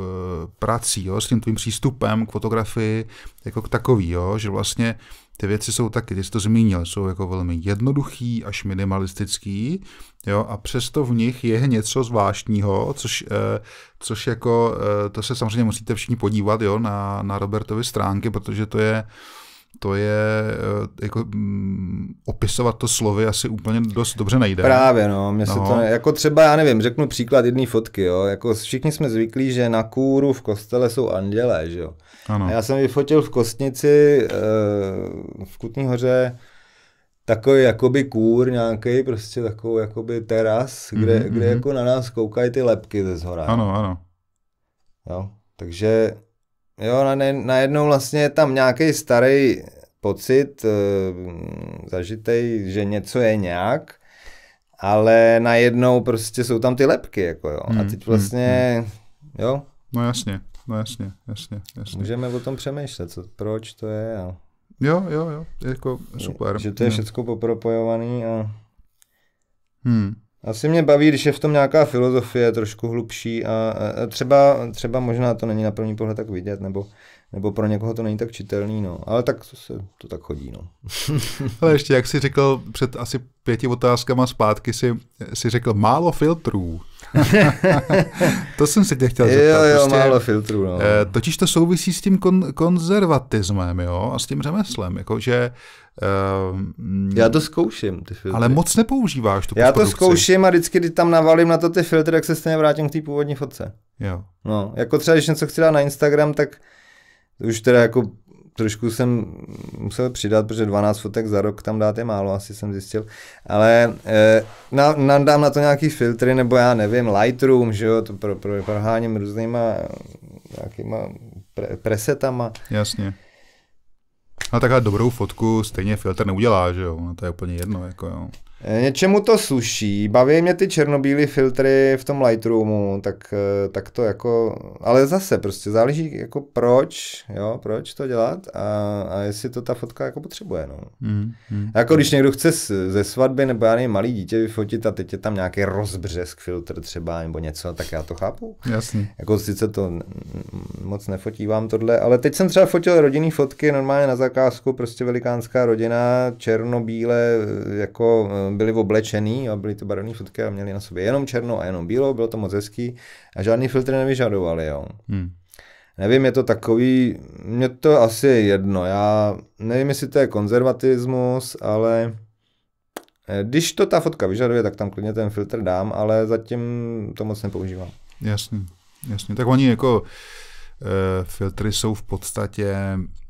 prací, jo, s tím tvým přístupem k fotografii jako k takový, jo, že vlastně ty věci jsou taky, ty jsi to zmínil, jsou jako velmi jednoduchý až minimalistický, jo, a přesto v nich je něco zvláštního, což, e, což jako, e, to se samozřejmě musíte všichni podívat, jo, na, na Robertovy stránky, protože to je, to je eh, jako mm, opisovat to slovy asi úplně dost dobře nejde. Právě, no, mě no. se to ne, jako třeba, já nevím, řeknu příklad jedné fotky, jo, jako všichni jsme zvyklí, že na kůru v kostele jsou andělé, že jo. Ano. já jsem vyfotil v Kostnici, eh, v Kutní hoře, takový jakoby kůr nějaký, prostě takovou jakoby teras, kde, mm-hmm. kde mhm. jako na nás koukají ty lepky ze zhora. Ano, ano. Jo, takže jo, na, vlastně je tam nějaký starý pocit eh, zažitej, že něco je nějak, ale najednou prostě jsou tam ty lepky, jako jo. Hmm, a teď hmm, vlastně, hmm, hmm. jo. No jasně, no jasně, jasně, jasně. Můžeme o tom přemýšlet, co, proč to je a... Jo, jo, jo, jako super. Že to je všechno popropojovaný a... Hmm. Asi mě baví, když je v tom nějaká filozofie trošku hlubší a, a třeba, třeba možná to není na první pohled tak vidět, nebo nebo pro někoho to není tak čitelný, no. Ale tak to se to tak chodí, no. Ale ještě, jak jsi řekl před asi pěti otázkama zpátky, si, si řekl málo filtrů. to jsem si tě chtěl zeptat. Jo, jo, prostě, málo filtrů, no. Eh, totiž to souvisí s tím kon- konzervatismem, jo, a s tím řemeslem, jakože... Uh, eh, Já to zkouším, ty filtry. Ale moc nepoužíváš tu Já to zkouším a vždycky, když tam navalím na to ty filtry, tak se stejně vrátím k té původní fotce. Jo. No, jako třeba, když něco chci dát na Instagram, tak už teda jako trošku jsem musel přidat, protože 12 fotek za rok tam dát je málo, asi jsem zjistil. Ale eh, na, nadám na to nějaký filtry, nebo já nevím, Lightroom, že jo, to pro, pro, proháním různýma eh, nějakýma pre, presetama. Jasně. No a takhle dobrou fotku stejně filtr neudělá, že jo, no to je úplně jedno, jako jo. Eh, něčemu to suší, baví mě ty černobílé filtry v tom Lightroomu, tak, eh, tak to jako, ale zase prostě záleží jako proč, jo, proč to dělat a, a jestli to ta fotka jako potřebuje, no. Mm, mm. Jako když někdo chce ze svatby nebo já nevím, malý dítě vyfotit a teď je tam nějaký rozbřesk filtr třeba nebo něco, tak já to chápu. Jasně. Jako sice to moc nefotívám tohle, ale teď jsem třeba fotil rodinný fotky normálně na zakázku, prostě velikánská rodina, černobíle, eh, jako byli oblečený a byly to barevné fotky a měli na sobě jenom černou a jenom bílou, bylo to moc hezký a žádný filtr nevyžadovali, jo. Hmm. Nevím, je to takový, mě to asi je jedno, já nevím, jestli to je konzervatismus, ale eh, když to ta fotka vyžaduje, tak tam klidně ten filtr dám, ale zatím to moc nepoužívám. Jasně, jasně. Tak oni jako e, filtry jsou v podstatě,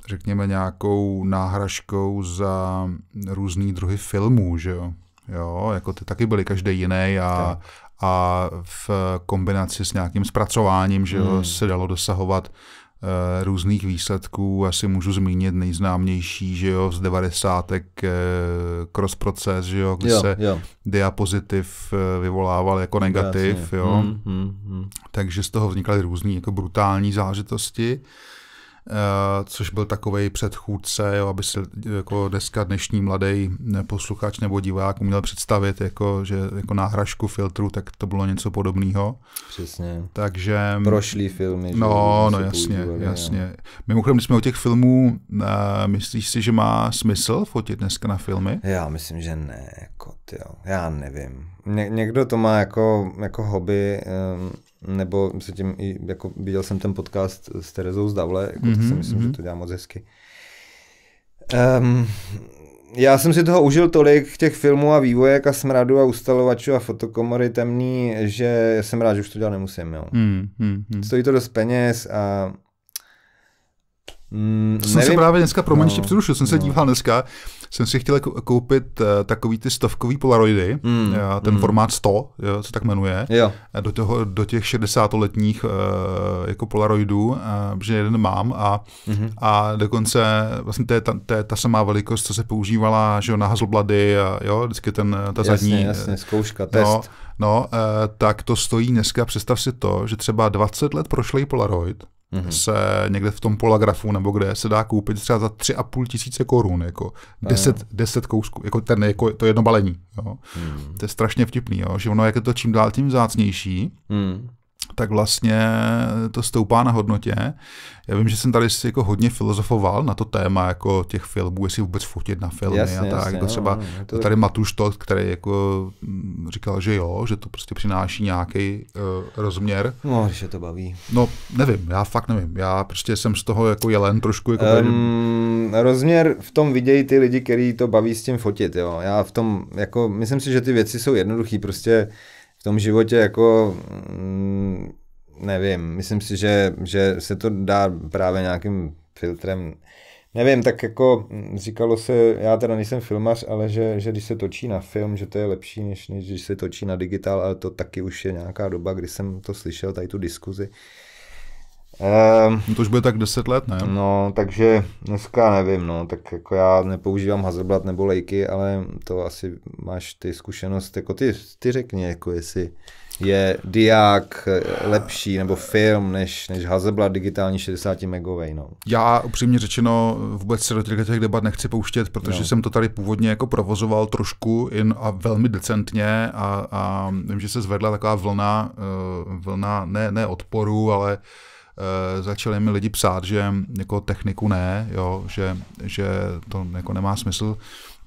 řekněme, nějakou náhražkou za různý druhy filmů, že jo? Jo, jako ty taky byly každý jiný a, a v kombinaci s nějakým zpracováním, že hmm. se dalo dosahovat e, různých výsledků. Asi můžu zmínit nejznámější, že jo, z devadesátek e, cross proces, že jo, kdy jo, se jo. diapozitiv eh, vyvolával jako negativ, Jasně. jo. Hmm, hmm, hmm. Takže z toho vznikaly různé jako brutální zážitosti. E, Eh, což byl takový předchůdce, jo, aby se jako dneska dnešní mladý eh, posluchač nebo divák uměl představit jako, že jako náhražku filtru, tak to bylo něco podobného. Přesně. Takže... Prošlý filmy. Že no, no jasně, používali, jasně. Jo. Mimochodem, když jsme o těch filmů, uh, myslíš si, že má smysl fotit dneska na filmy? Já myslím, že ne, jako, tyjo. já nevím. Ně- někdo to má jako, jako hobby, um, nebo se tím i, jako viděl jsem ten podcast s Terezou z Davle, jako mm-hmm, to si mhm, myslím, mm-hmm. že mhm. to dělá moc hezky. Um, já jsem si toho užil tolik, těch filmů a vývojek a smradu a ustalovačů a fotokomory temný, že jsem rád, že už to dělat nemusím. Jo. Mm, mm, mm. Stojí to dost peněz a Mm, to jsem nevím. se právě dneska, promiň, no, ještě přerušil, jsem no. se díval dneska jsem si chtěl koupit eh, takový ty stovkový Polaroidy, mm. Eh, ten mm. formát 100, co tak jmenuje, jo. Eh, do, toho, do těch 60-letních jako Polaroidů, že jeden mám a, mm-hmm. a dokonce vlastně to je ta, to je ta samá velikost, co se používala že na Hasselblady, a, jo, vždycky ten, ta jasně, zadní. Jasně, zkouška, no, test. No, eh, tak to stojí dneska, představ si to, že třeba 20 let prošlý Polaroid, mm-hmm. se někde v tom polagrafu nebo kde se dá koupit třeba za tři a půl tisíce korun, jako 10, 10 kousků, jako, ten, jako to jedno balení. Jo. Mm. To je strašně vtipný, jo, že ono, jak je to čím dál tím vzácnější, mm tak vlastně to stoupá na hodnotě. Já vím, že jsem tady si jako hodně filozofoval na to téma jako těch filmů, jestli vůbec fotit na filmy jasně, a tak. Jasně, jako třeba jo, no, no, to... tady Matuš to, který jako mm, říkal, že jo, že to prostě přináší nějaký uh, rozměr. No, když se to baví. No, nevím, já fakt nevím. Já prostě jsem z toho jako jelen trošku. Jako um, tady... Rozměr v tom vidějí ty lidi, kteří to baví s tím fotit, jo. Já v tom, jako, myslím si, že ty věci jsou jednoduché, prostě tom životě jako mm, nevím, myslím si, že, že se to dá právě nějakým filtrem, nevím, tak jako mm, říkalo se, já teda nejsem filmař, ale že, že když se točí na film, že to je lepší, než, než když se točí na digitál, ale to taky už je nějaká doba, kdy jsem to slyšel, tady tu diskuzi. Um, no to už bude tak 10 let, ne? No, takže dneska nevím, no, tak jako já nepoužívám Hazelblad nebo lejky, ale to asi máš ty zkušenost, jako ty, ty řekni, jako jestli je diák lepší nebo film než, než Hazelblad digitální 60 megovej, no. Já upřímně řečeno vůbec se do těch, debat nechci pouštět, protože no. jsem to tady původně jako provozoval trošku in a velmi decentně a, a vím, že se zvedla taková vlna, eh, vlna ne, ne odporu, ale e, začali mi lidi psát, že jako techniku ne, jo, že, že to jako nemá smysl,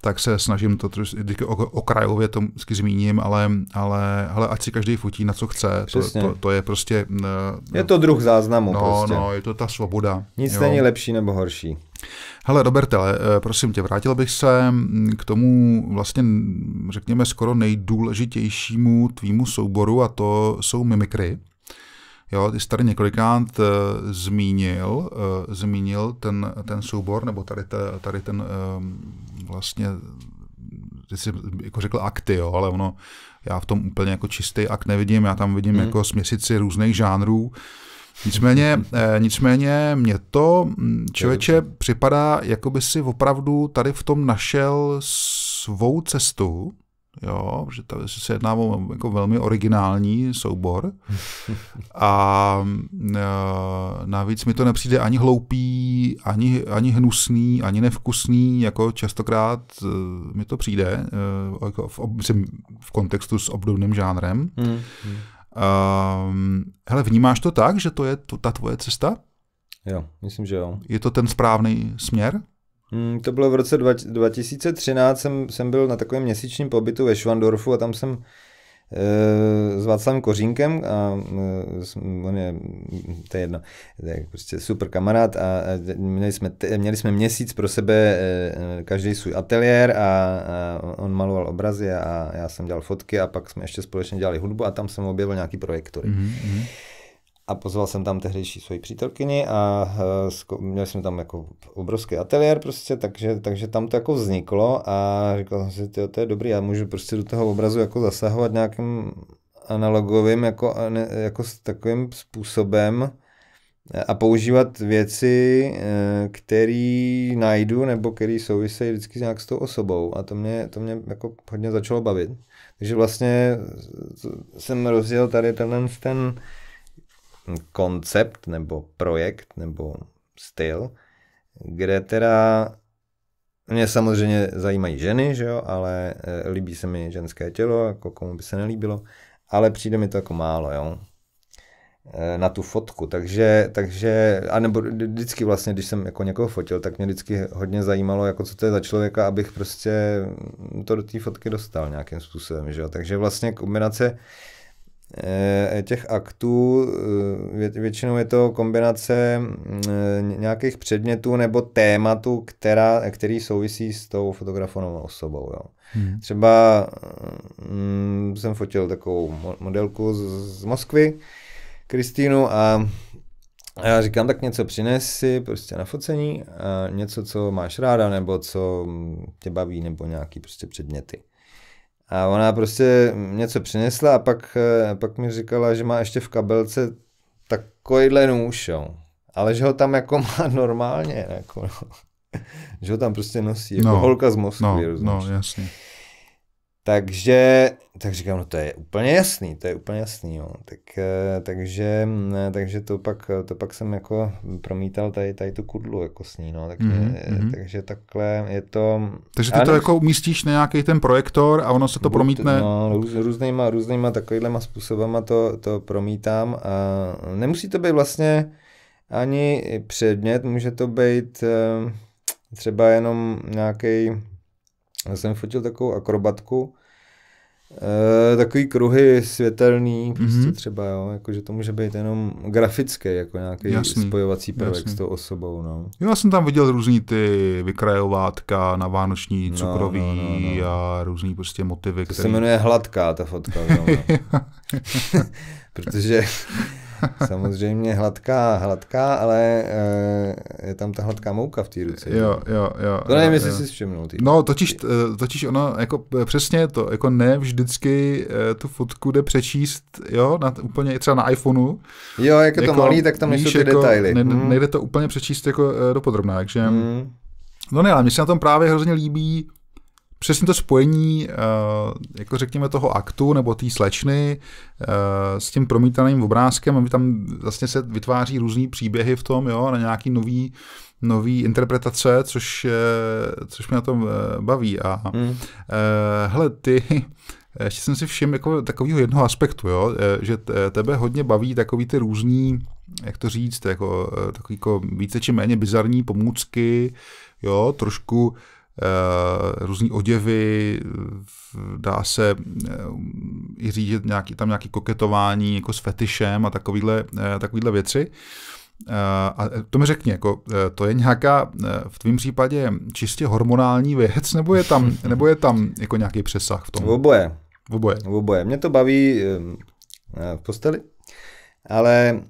tak se snažím to trošku okrajově to vždycky zmíním, ale, ale hele, ať si každý fotí na co chce. To, to, to, je prostě... Eh, je to druh záznamu no, prostě. No, je to ta svoboda. Nic jo. není lepší nebo horší. Hele, Robertele, eh, prosím tě, vrátil bych se mm, k tomu vlastně, řekněme, skoro nejdůležitějšímu tvýmu souboru a to jsou mimikry. Jo, ty jsi tady několikrát uh, zmínil, uh, zmínil ten, ten soubor, nebo tady, ta, tady ten um, vlastně ty jsi jako řekl akty, jo, ale ono, já v tom úplně jako čistý akt nevidím, já tam vidím mm. jako směsici různých žánrů. Nicméně, eh, nicméně mě to, mm, člověče, připadá, jako by si opravdu tady v tom našel svou cestu, jo, že tady se jedná o jako velmi originální soubor. A e, navíc mi to nepřijde ani hloupý, ani, ani hnusný, ani nevkusný, jako častokrát e, mi to přijde, e, jako v, myslím, v kontextu s obdobným žánrem. Mm, hmm Um, hele, vnímáš to tak, že to je to, ta tvoje cesta? Jo, myslím, že jo. Je to ten správný směr? Mm, to bylo v roce dva, 2013, jsem, jsem byl na takovém měsíčním pobytu ve Švandorfu a tam jsem e, s Václavem Kořínkem a e, on je, to je jedno, to je prostě super kamarád a, a měli jsme, měli jsme měsíc pro sebe e, každý svůj ateliér a, a on maloval obrazy a já jsem dělal fotky a pak jsme ještě společně dělali hudbu a tam jsem objevil nějaký projektory. Mm-hmm a pozval jsem tam tehdejší svoji přítelkyni a e, měli jsme tam jako obrovský ateliér prostě, takže, takže tam to jako vzniklo a říkal jsem si, to je dobrý, já můžu prostě do toho obrazu jako zasahovat nějakým analogovým jako, jako s takovým způsobem a používat věci, e, které najdu nebo které souvisejí vždycky nějak s tou osobou a to mě, to mě jako hodně začalo bavit. Takže vlastně jsem rozjel tady tenhle ten koncept nebo projekt nebo styl, kde teda mě samozřejmě zajímají ženy, že jo, ale e, líbí se mi ženské tělo, jako komu by se nelíbilo, ale přijde mi to jako málo, jo e, na tu fotku, takže, takže, a nebo vždycky vlastně, když jsem jako někoho fotil, tak mě vždycky hodně zajímalo, jako co to je za člověka, abych prostě to do té fotky dostal nějakým způsobem, že jo, takže vlastně kombinace Eh, těch aktů, eh, většinou je to kombinace mm, eh, nějakých předmětů nebo tématu, která, který souvisí s tou fotografovanou osobou. Jo. Hmm. Třeba mm, jsem fotil takovou modelku z, z Moskvy, Kristýnu a a já říkám, tak něco přines si prostě na focení, a něco, co máš ráda, nebo co mm, tě baví, nebo nějaký prostě předměty. A ona prostě něco přinesla a pak, eh, pak mi říkala, že má ještě v kabelce takovýhle nůž, jo. Ale že ho tam jako má normálně, jako, no. že ho tam prostě nosí, jako no, holka z Moskvy, no, no rozumíš? No, jasně. Takže, tak říkám, no to je úplně jasný, to je úplně jasný, jo. Tak, eh, takže, mm, eh, takže to pak, to pak jsem jako promítal tady, tady tu kudlu jako s ní, no. Tak, mm-hmm. takže takhle je to... Takže ty to než... jako umístíš na nějaký ten projektor a ono se to Buď, promítne? No, růz, různýma, různýma takovýhlema způsobama to, to promítám a nemusí to být vlastně ani předmět, může to být eh, třeba jenom nějaký já jsem fotil takovou akrobatku, E, takový kruhy světelný, prostě mm-hmm. třeba, jo, jako, že to může být jenom grafické, jako nějaký jasný, spojovací prvek jasný. s tou osobou. No. Jo, já jsem tam viděl různý ty vykrajovátka na vánoční, cukroví no, no, no, no, no. a různý prostě motivy. To který... se jmenuje hladká ta fotka. no. Protože samozřejmě hladká, hladká, ale eh, je tam ta hladká mouka v té ruce. Jo, jo, jo. To nevím, jestli jsi všimnul. Tý no, totiž, eh, totiž ono, jako eh, přesně to, jako ne vždycky tu fotku jde přečíst, jo, na, úplně třeba na iPhoneu. Jo, jak je jako, to malý, tak tam nejsou ty jako, detaily. Ne, hmm. Nejde to úplně přečíst jako podrobná, takže... Hmm. No ne, ale mně se na tom právě hrozně líbí přesně to spojení, eh, jako řekněme, toho aktu nebo té slečny eh, s tím promítaným obrázkem, aby tam vlastně se vytváří různé příběhy v tom, jo, na nějaký nový, nový interpretace, což, což mě na tom eh, baví. A mm. hele, ty, ještě jsem si všiml jako takového jednoho aspektu, jo, že tebe hodně baví takový ty různý, jak to říct, jako, takový jako více či méně bizarní pomůcky, jo, trošku Eh, různé oděvy, dá se eh, i řídit nějaký, tam nějaké koketování jako s fetišem a takovýhle, eh, takovýhle věci. A to mi řekni, jako, to je nějaká v tvém případě čistě hormonální věc, nebo je tam, nebo je tam jako nějaký přesah v tom? V oboje. V oboje. V oboje. Mě to baví v posteli, ale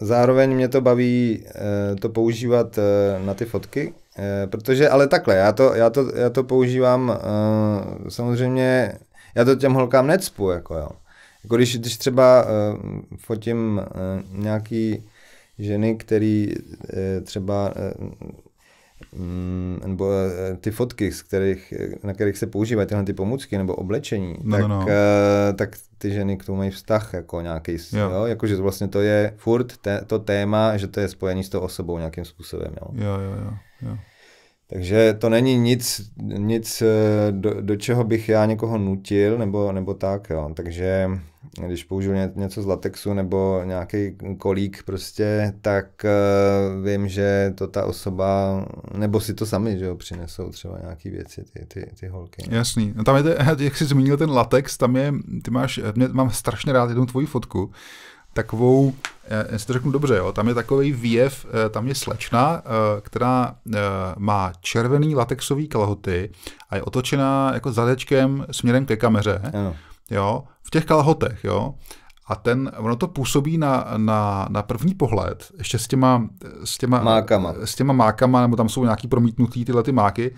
zároveň mě to baví to používat na ty fotky, Eh, protože, ale takhle, já to, já to, já to používám uh, samozřejmě, já to těm holkám necpu, jako jo. Jako když, když třeba uh, fotím uh, nějaký ženy, který uh, třeba uh, Mm, nebo eh, ty fotky, z kterých, na kterých se používají tyhle ty pomůcky nebo oblečení, no, no tak, no, no. tak ty ženy k tomu mají vztah jako nějaký, jo. Jo? Jako, že vlastně to je furt te, to téma, že to je spojený s tou osobou nějakým způsobem. Jo, jo, jo. jo. jo. Takže to není nic, nic eh, do, do čeho bych já někoho nutil nebo, nebo tak. Jo. Takže když použiju ně, něco z latexu nebo nějaký kolík prostě, tak uh, vím, že to ta osoba, nebo si to sami, že jo, přinesou třeba nějaký věci, ty, ty, ty holky. Ne? No. Jasný. No tam je, to, jak jsi zmínil ten latex, tam je, ty máš, mě, mám strašně rád jednu tvoji fotku, takovou, já si to řeknu dobře, jo, tam je takový výjev, eh, tam je slečna, eh, která eh, má červený latexový kalhoty a je otočená jako zadečkem směrem ke kameře, ano. jo, v těch kalhotech, jo. A ten, ono to působí na, na, na první pohled, ještě s těma, s těma, mákama. s těma mákama, nebo tam jsou nějaký promítnutý tyhle ty máky,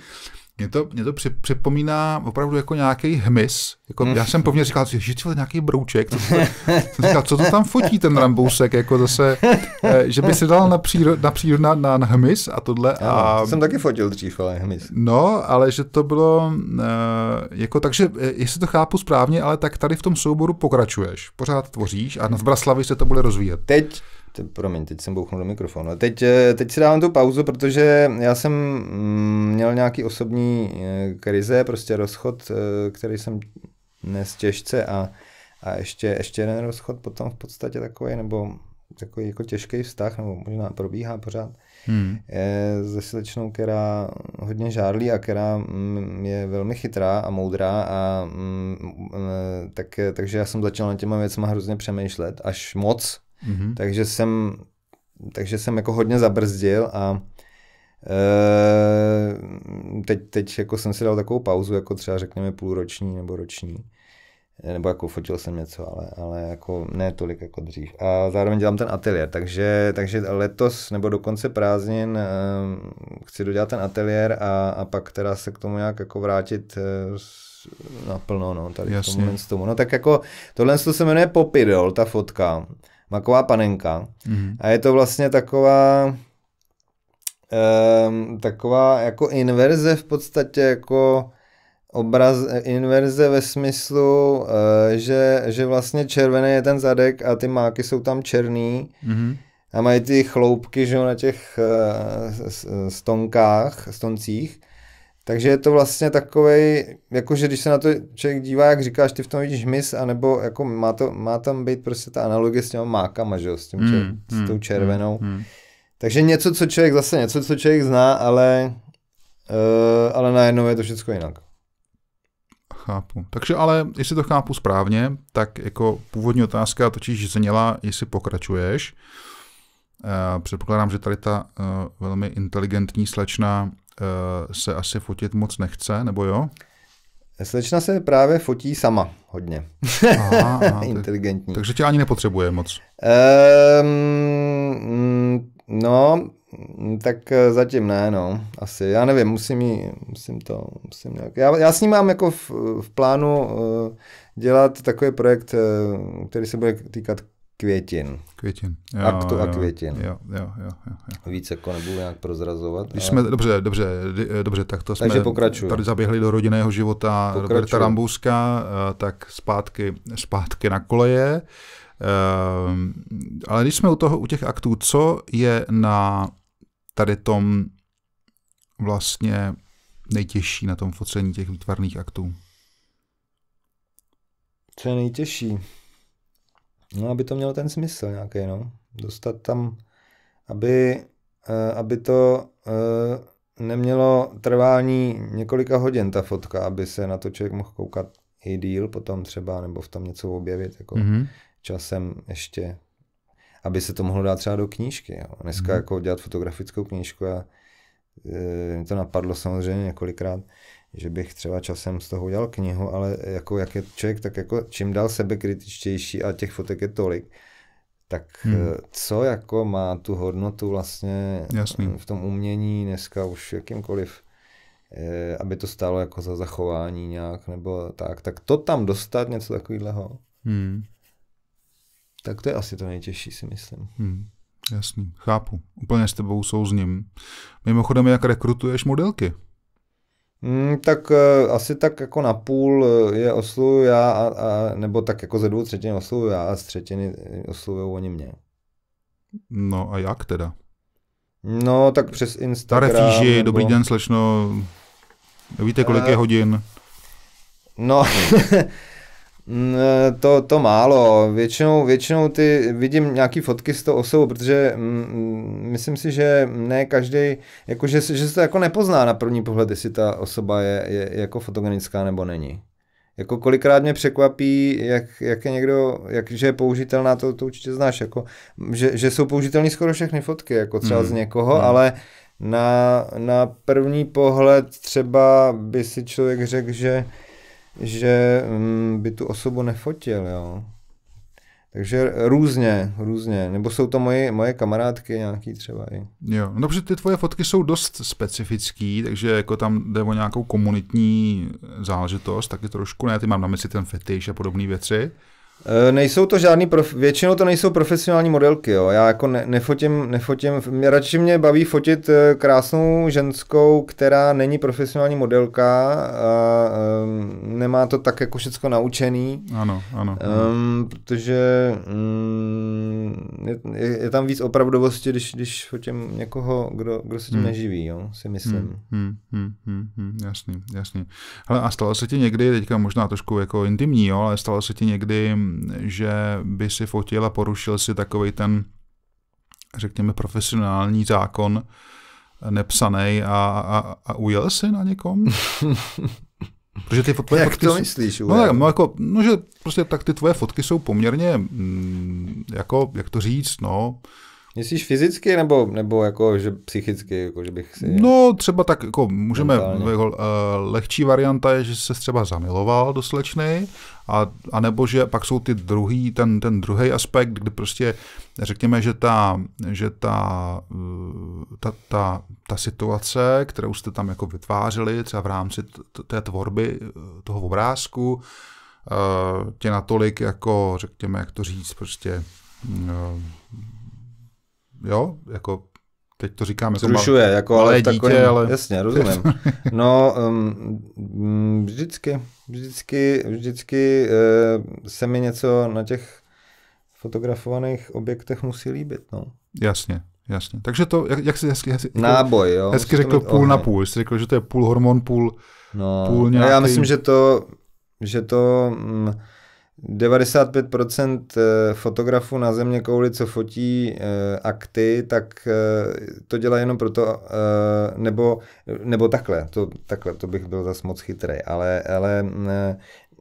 mě to, mě to připomíná opravdu jako nějaký hmyz. Jako, já jsem pevně říkal, že to nějaký brouček. To jsem říkal, co to tam fotí ten rambousek, jako zase, eh, že by se dal na, příro, na, přírod, na, na, hmyz a tohle. Já a, to jsem taky fotil dřív, ale hmyz. No, ale že to bylo, eh, jako, takže eh, jestli to chápu správně, ale tak tady v tom souboru pokračuješ, pořád tvoříš a v Braslavi se to bude rozvíjet. Teď te, promiň, teď jsem bouchnul do mikrofonu. Teď, eh, teď si dávám tu pauzu, protože já jsem mm, měl nějaký osobní eh, krize, prostě rozchod, eh, který jsem dnes těžce a, a ještě, ještě jeden rozchod potom v podstatě takový, nebo takový jako těžký vztah, nebo možná probíhá pořád, hmm. se slečnou, která hodně žárlí a která mm, je velmi chytrá a moudrá a mm, tak, takže já jsem začal na těma věcma hrozně přemýšlet, až moc, Mm-hmm. Takže jsem takže jsem jako hodně zabrzdil a e, teď, teď jako jsem si dal takovou pauzu, jako třeba řekněme půlroční nebo roční. Nebo jako fotil jsem něco, ale, ale jako ne tolik jako dřív. A zároveň dělám ten ateliér, takže, takže letos nebo do konce prázdnin e, chci dodělat ten ateliér a, a pak teda se k tomu nějak jako vrátit e, naplno, no, tady Jasně. k tomu, tomu. No tak jako tohle se jmenuje Popidol, ta fotka maková panenka. Mm. A je to vlastně taková um, taková jako inverze v podstatě jako obraz, inverze ve smyslu, uh, že, že vlastně červený je ten zadek a ty máky jsou tam černý mm-hmm. a mají ty chloupky, že jo, na těch uh, stonkách, stoncích takže je to vlastně takový, jakože když se na to člověk dívá, jak říkáš, ty v tom vidíš hmyz, anebo jako má, to, má tam být prostě ta analogie s těma mákama, že jo, s, tím, mm, člověk, mm, s tou hmm, červenou. Mm, mm. Takže něco, co člověk, zase něco, co člověk zná, ale, uh, ale najednou je to všechno jinak. Chápu. Takže ale, jestli to chápu správně, tak jako původní otázka totiž zněla, jestli pokračuješ. Uh, předpokládám, že tady ta uh, velmi inteligentní slečna Eh, se asi fotit moc nechce, nebo jo? Slečna se právě fotí sama hodně. Aha, aha, Inteligentní. Tak, takže tě ani nepotřebuje moc. Um, no, tak zatím ne, no. Asi, já nevím, musím jí, musím to, musím nějak. Já, já s ním mám jako v, v plánu uh, dělat takový projekt, uh, který se bude týkat květin. Květin. Jo, Aktu jo, a květin. Jo, jo, jo, jo, jo. Více jako nebudu nějak prozrazovat. Když ale... jsme, dobře, dobře, dobře, tak to Takže jsme tady zaběhli do rodinného života pokračuju. Roberta Rambouska, eh, tak zpátky, zpátky na koleje. Eh, ale když jsme u, toho, u těch aktů, co je na tady tom vlastně nejtěžší na tom focení těch výtvarných aktů? Co je nejtěžší? No, aby to mělo ten smysl nějaký, no. Dostat tam, aby, eh, aby to eh, nemělo trvání několika hodin ta fotka, aby se na to člověk mohl koukat i díl potom třeba, nebo v tom něco objevit, jako mm-hmm. časem ještě, aby se to mohlo dát třeba do knížky. Jo. Dneska mm-hmm. jako dělat fotografickou knížku a mi eh, to napadlo samozřejmě několikrát, že bych třeba časem z toho udělal knihu, ale jako jak je člověk, tak jako čím dál sebekritičtější a těch fotek je tolik, tak hmm. Eh, co jako má tu hodnotu vlastně Jasný. Eh, v tom umění dneska už jakýmkoliv, eh, aby to stálo jako za zachování nějak nebo tak, tak to tam dostat něco takového. Hmm. Tak to je asi to nejtěžší, si myslím. Hmm. Jasný, chápu. Úplně s tebou souzním. Mimochodem, jak rekrutuješ modelky? Hmm, tak uh, asi tak jako na půl eh, je osluju já, a, a, nebo tak jako ze dvou třetin osluju já a z třetiny eh, oslovují oni mě. No a jak teda? No tak přes Instagram. Ta refíži, nebo... dobrý den slečno, víte kolik je hodin? No, Mm, eh, to, to málo. Většinou, většinou ty vidím nějaký fotky s tou osobou, protože mm, mm, myslím si, že ne každý, jako že, že se to jako nepozná na první pohled, jestli ta osoba je, je jako fotogenická nebo není. Jako kolikrát mě překvapí, jak, jak je někdo, jak, že je použitelná, to, to určitě znáš, jako, že, že jsou použitelné skoro všechny fotky, jako třeba mm. z někoho, mm. ale na, na první pohled třeba by si člověk řekl, že že mm, by tu osobu nefotil, jo. Takže různě, různě. Nebo jsou to moje, moje kamarádky nějaký třeba i. Jo, no protože ty tvoje fotky jsou dost specifický, takže jako tam jde o nějakou komunitní záležitost, taky trošku ne, ty mám na mysli ten fetiš a podobné věci. Eh, nejsou to žádný, prof... většinou to nejsou profesionální modelky, jo. Já jako ne, nefotím, nefotím, mě radši mě baví fotit eh, krásnou ženskou, která není profesionální modelka a um, nemá to tak jako všecko naučený. Ano, ano. ano. Um, protože um, je, je, tam víc opravdovosti, když, když fotím někoho, kdo, kdo se tím hmm. neživí, jo, si hmm, myslím. Hmm, hmm, hmm, hmm, jasný, jasný. Hele, a stalo se ti někdy, teďka možná trošku jako intimní, jo, ale stalo se ti někdy že by si fotil a porušil si takový ten, řekněme, profesionální zákon eh, nepsaný a, a, a ujel si na někom? Protože ty fotky, Jak fotky to myslíš? Jsou, no, no, jako, no, že prostě tak ty tvoje fotky jsou poměrně, mm, jako, jak to říct, no, uh, Myslíš fyzicky nebo, nebo jako, že psychicky, jako, že bych si... No třeba tak, jako můžeme, jako, uh, lehčí varianta je, že se třeba zamiloval do slečny, a, a nebo že pak jsou ty druhý, ten, ten druhý aspekt, kdy prostě řekněme, že ta, že ta, eh, ta, ta, ta situace, kterou jste tam jako vytvářeli třeba v rámci té tvorby eh, toho obrázku, tě natolik jako, řekněme, jak to říct, prostě mm, jo, jako teď to říkáme. Jako Zrušuje, mal, jako ale dítě, takovým, ale... Jasně, rozumím. No, um, mm, vždycky, vždycky, vždycky uh, se mi něco na těch fotografovaných objektech musí líbit, no. Jasně, jasně. Takže to, jak, jak jsi hezky, hezky, jako Náboj, jo, hezky řekl půl ohně. na půl, jsi řekl, že to je půl hormon, půl, no, půl nějaký... Já myslím, že to, že to... Mm, 95% eh, fotografů na země kouli, co fotí eh, akty, tak eh, to dělá jenom proto, nebo, nebo takhle, to, takhle, to bych byl zase moc chytrý, ale, ale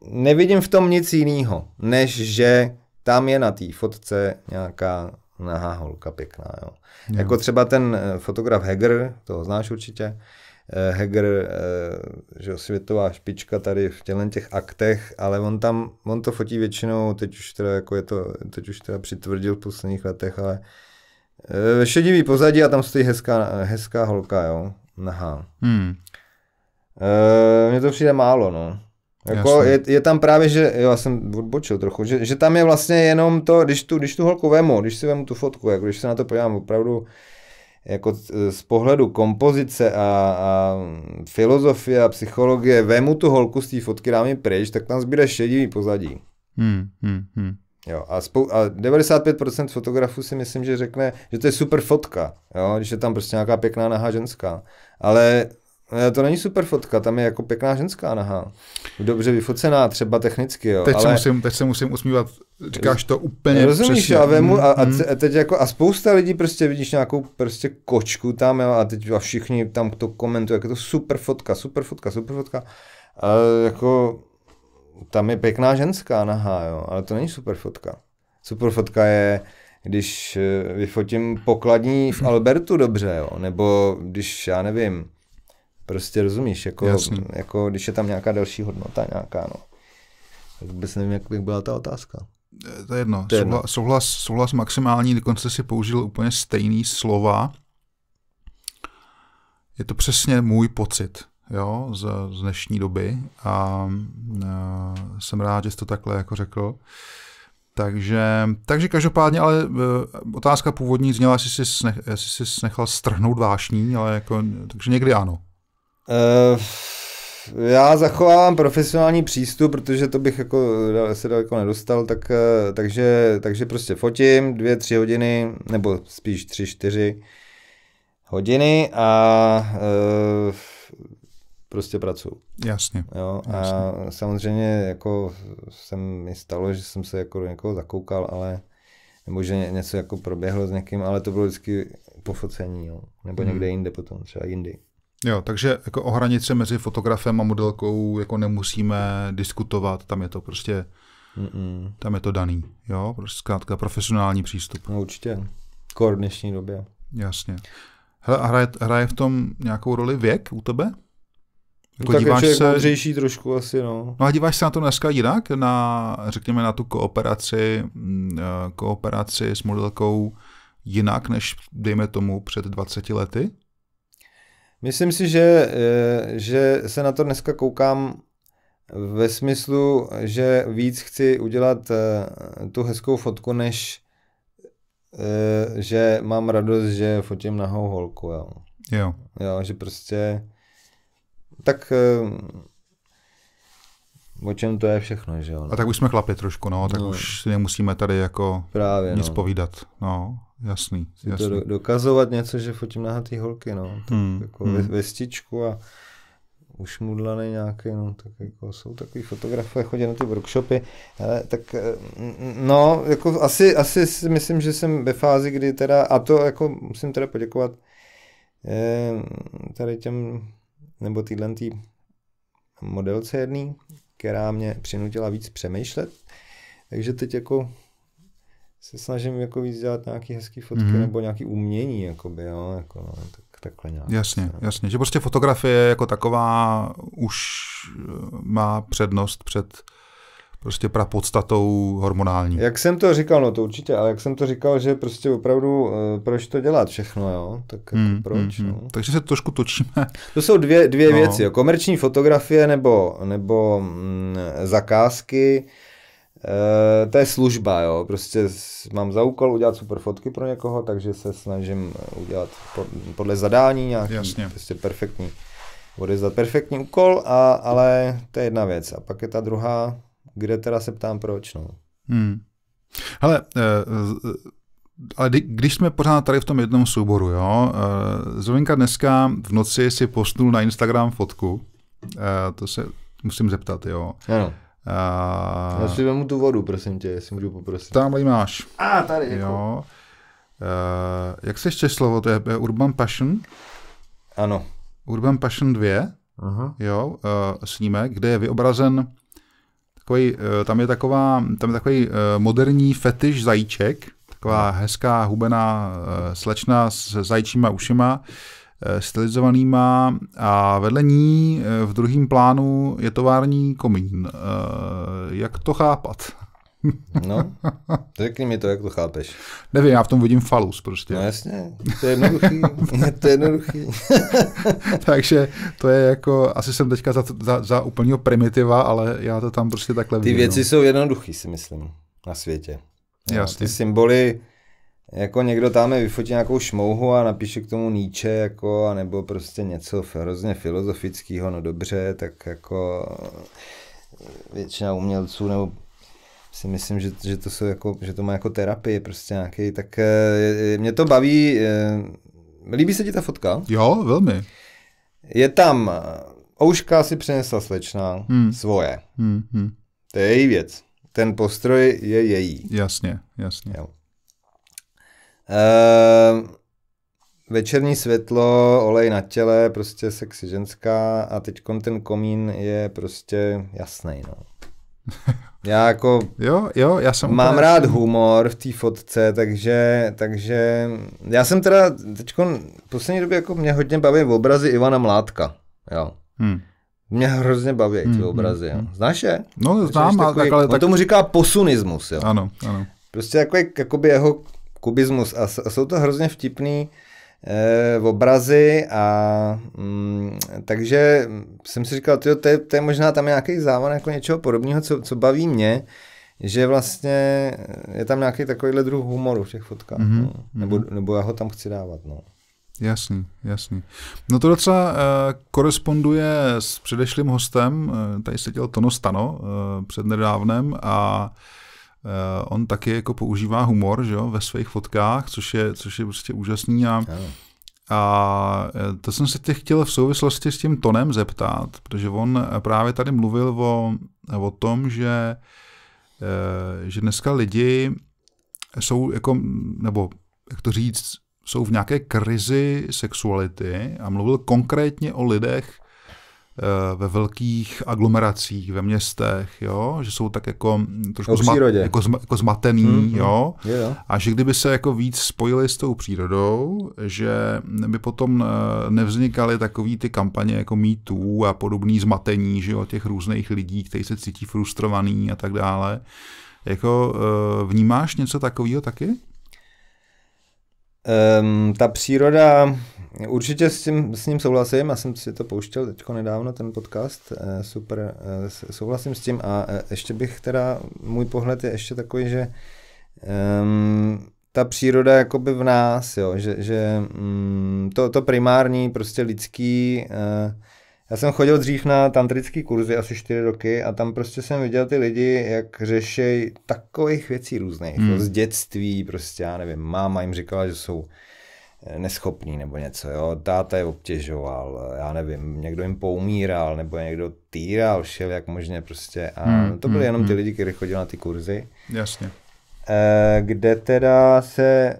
nevidím v tom nic jiného, než že tam je na té fotce nějaká nahá holka pěkná. Jo. jo. Jako třeba ten fotograf Heger, toho znáš určitě, Eh, Heger, eh, že světová špička tady v těchto těch aktech, ale on tam, on to fotí většinou, teď už teda jako je to, teď už teda přitvrdil v posledních letech, ale eh, šedivý pozadí a tam stojí hezká, hezká holka, jo, nahá. Hmm. E, mně to přijde málo, no. Jako je, je, tam právě, že, jo, já jsem odbočil trochu, že, že tam je vlastně jenom to, když tu, když tu holku vemu, když si vemu tu fotku, jako když se na to podívám opravdu, jako eh, z pohledu kompozice a, a filozofie a psychologie vemu tu holku z té fotky, dám ji pryč, tak tam zbyde šedivý pozadí. Hmm, hmm, hmm. Jo, a, spou- a 95% fotografů si myslím, že řekne, že to je super fotka, jo, když je tam prostě nějaká pěkná nahá ženská. Ale No, to není super fotka, tam je jako pěkná ženská nahá. Dobře vyfocená, třeba technicky, jo. Teď, ale... se, musím, teď se musím usmívat, říkáš to úplně Rozumíš, přesně. a, vemu, a, a, mhm. a, teď jako, a spousta lidí prostě vidíš nějakou prostě kočku tam, jo, a teď a všichni tam to komentují, jak je to super fotka, super fotka, super fotka. A jako, tam je pěkná ženská nahá, jo, ale to není super fotka. Super fotka je, když eh, vyfotím pokladní v Albertu dobře, jo, nebo když, já nevím, Prostě rozumíš, jako, jako když je tam nějaká další hodnota, nějaká, no. Vůbec nevím, jak, jak byla ta otázka. Eh, to je jedno. To je jedno. Souhlas, souhlas, souhlas maximální, dokonce si použil úplně stejný slova. Je to přesně můj pocit jo, z, z dnešní doby a, a eh, jsem rád, že jsi to takhle jako řekl. Takže, takže každopádně, ale eh, otázka původní zněla, jestli jsi, nech, jestli jsi nechal strhnout vášní, ale jako, takže někdy ano. Eh, já zachovávám profesionální přístup, protože to bych jako se daleko nedostal, tak, eh, takže, takže prostě fotím dvě, tři hodiny, nebo spíš tři, čtyři hodiny a eh, prostě pracuju. Jasně. Jo, a jasně. samozřejmě jako jsem mi stalo, že jsem se jako do někoho zakoukal, ale nebo že něco jako proběhlo s někým, ale to bylo vždycky pofocení, jo. nebo hmm. někde jinde potom, třeba jindy. Jo, takže jako o hranice mezi fotografem a modelkou jako nemusíme diskutovat, tam je to prostě, Mm-mm. tam je to daný, jo, prostě zkrátka profesionální přístup. No, určitě, kor v dnešní době. Jasně. Hele, a hraje, hraje v tom nějakou roli věk u tebe? Jako no, tak díváš je jako se... trošku asi, no. No a díváš se na to dneska jinak, na, řekněme, na tu kooperaci, mm, eh, kooperaci s modelkou jinak, než, dejme tomu, před 20 lety? Myslím si, že, eh, že se na to dneska koukám ve smyslu, že víc chci udělat eh, tu hezkou fotku, než eh, že mám radost, že fotím nahou holku. Jo. Jo. jo že prostě tak o čem to je všechno, že jo. No. A tak už jsme chlapi trošku, no, tak no. už si nemusíme tady jako Právě, nic no. povídat, no. Jasný, jasný. To dokazovat něco, že fotím nahatý holky, no. Tak hmm, jako hmm. vestičku a už mudlany nějaké, no, tak jako jsou takový fotografové, chodí na ty workshopy, ale tak, eh, no, jako asi, asi si myslím, že jsem ve fázi, kdy teda, a to jako musím teda poděkovat eh, tady těm, nebo týhle tý modelce jedný, která mě přinutila víc přemýšlet, takže teď jako se snažím jako víc dělat nějaký hezký fotky mm-hmm. nebo nějaký umění, jakoby, jo, jako, no, tak, takhle nějak. Jasně, tak, no. jasně, že prostě fotografie jako taková už eh, má přednost před prostě prapodstatou hormonální. Jak jsem to říkal, no to určitě, ale jak jsem to říkal, že prostě opravdu uh, proč to dělat všechno, jo, tak jako mm, proč, mm, no. Takže se trošku točíme. To jsou dvě, dvě no. věci, jo. komerční fotografie nebo, nebo mm, zakázky, Eh, to je služba, jo. Prostě mám za úkol udělat super fotky pro někoho, takže se snažím udělat podle zadání nějaký Jasně. prostě perfektní za perfektní úkol, a, ale to je jedna věc. A pak je ta druhá, kde teda se ptám proč, no. Hmm. Hele, eh, eh, ale když jsme pořád tady v tom jednom souboru, jo, zovinka dneska v noci si postnul na Instagram fotku, to se musím zeptat, jo. Ano. Uh, eh, Já si vemu tu vodu, prosím tě, jestli můžu poprosit. Tamhle ji máš. A, ah, tady. Jako. Jo. Uh, eh, jak se ještě slovo, to je Urban Passion? Ano. Urban Passion 2, uh-huh. jo, uh, snímek, kde je vyobrazen takový, uh, tam je taková, tam je takový uh, moderní fetiš zajíček, taková hezká hubená uh, slečna s zajíčíma ušima, uh, Eh, stylizovanýma a vedle ní eh, v druhém plánu je tovární komín. Eh, jak to chápat? No, řekni mi to, jak to chápeš. Nevím, já v tom vidím falus prostě. No jasně, to je jednoduchý, to je jednoduchý. Takže to je jako, asi jsem teďka za, za, za úplního primitiva, ale já to tam prostě takhle vidím. Ty věci no. jsou jednoduché, si myslím, na světě. Jasně. Ty symboly, jako někdo tam vyfotí nějakou šmouhu a napíše k tomu Nietzsche, jako, nebo prostě něco hrozně filozofického, no dobře, tak jako většina umělců nebo si myslím, že, že, to, jsou jako, že to má jako terapii prostě nějaký, tak eh, mě to baví. Eh, líbí se ti ta fotka? Jo, velmi. Je tam, eh, ouška si přinesla slečna, hmm. svoje. Hmm, hmm. To je její věc. Ten postroj je její. Jasně, jasně. Jo. Ehm, večerní světlo, olej na těle, prostě sexy ženská a teď ten komín je prostě jasný. No. Já jako jo, jo, já jsem mám úplně... rád humor v té fotce, takže, takže já jsem teda teď v poslední době jako mě hodně baví v obrazy Ivana Mládka. Jo. Hmm. Mě hrozně baví hmm, ty hmm, obrazy. Hmm, jo. Znáš je? No, znám, takový, ale tak... On tomu říká posunismus. Jo. Ano, ano. Prostě jako, jakoby jeho kubismus a, a jsou to hrozně vtipný e, obrazy a mm, takže jsem si říkal, tyjo, to, je, to je možná tam nějaký závan jako něčeho podobného, co, co baví mě, že vlastně eh, je tam nějaký takovýhle druh humoru v těch fotkách, mm-hmm. no. Mhm. nebo, nebo já ho tam chci dávat. No. Jasný, jasný. No to docela uh, koresponduje s předešlým hostem, uh, tady seděl Tono Stano uh, nedávnem a uh, Eh, on taky jako používá humor že jo, ve svých fotkách, což je, což je prostě úžasný a, a eh, to jsem se tě chtěl v souvislosti s tím tonem zeptat, protože on právě tady mluvil o, o tom, že, eh, že dneska lidi jsou jako, nebo jak to říct, jsou v nějaké krizi sexuality a mluvil konkrétně o lidech, Eh, ve velkých aglomeracích, ve městech, jo? že jsou tak jako trošku zma, jako, zma, jako zmatený, mm-hmm. jo? Yeah. a že kdyby se jako víc spojili s tou přírodou, že by potom eh, nevznikaly takové ty kampaně jako mýtů a podobný zmatení že jo? těch různých lidí, kteří se cítí frustrovaný a tak dále. Jako eh, vnímáš něco takového taky? Um, ta příroda, určitě s, tím, s ním souhlasím, já jsem si to pouštěl teď nedávno, ten podcast, eh, super, eh, souhlasím s tím a eh, ještě bych teda, můj pohled je ještě takový, že um, ta příroda jakoby v nás, jo, že, že um, to, to primární, prostě lidský, uh, já jsem chodil dřív na tantrický kurzy asi čtyři roky a tam prostě jsem viděl ty lidi, jak řešejí takových věcí různých. Hmm. Jako z dětství prostě, já nevím, máma jim říkala, že jsou eh, neschopný nebo něco, jo, táta je obtěžoval, já nevím, někdo jim poumíral, nebo někdo týral, šel jak možně prostě a hmm, to byly hmm, jenom hmm. ty lidi, kteří chodili na ty kurzy. Jasně. Eh, kde teda se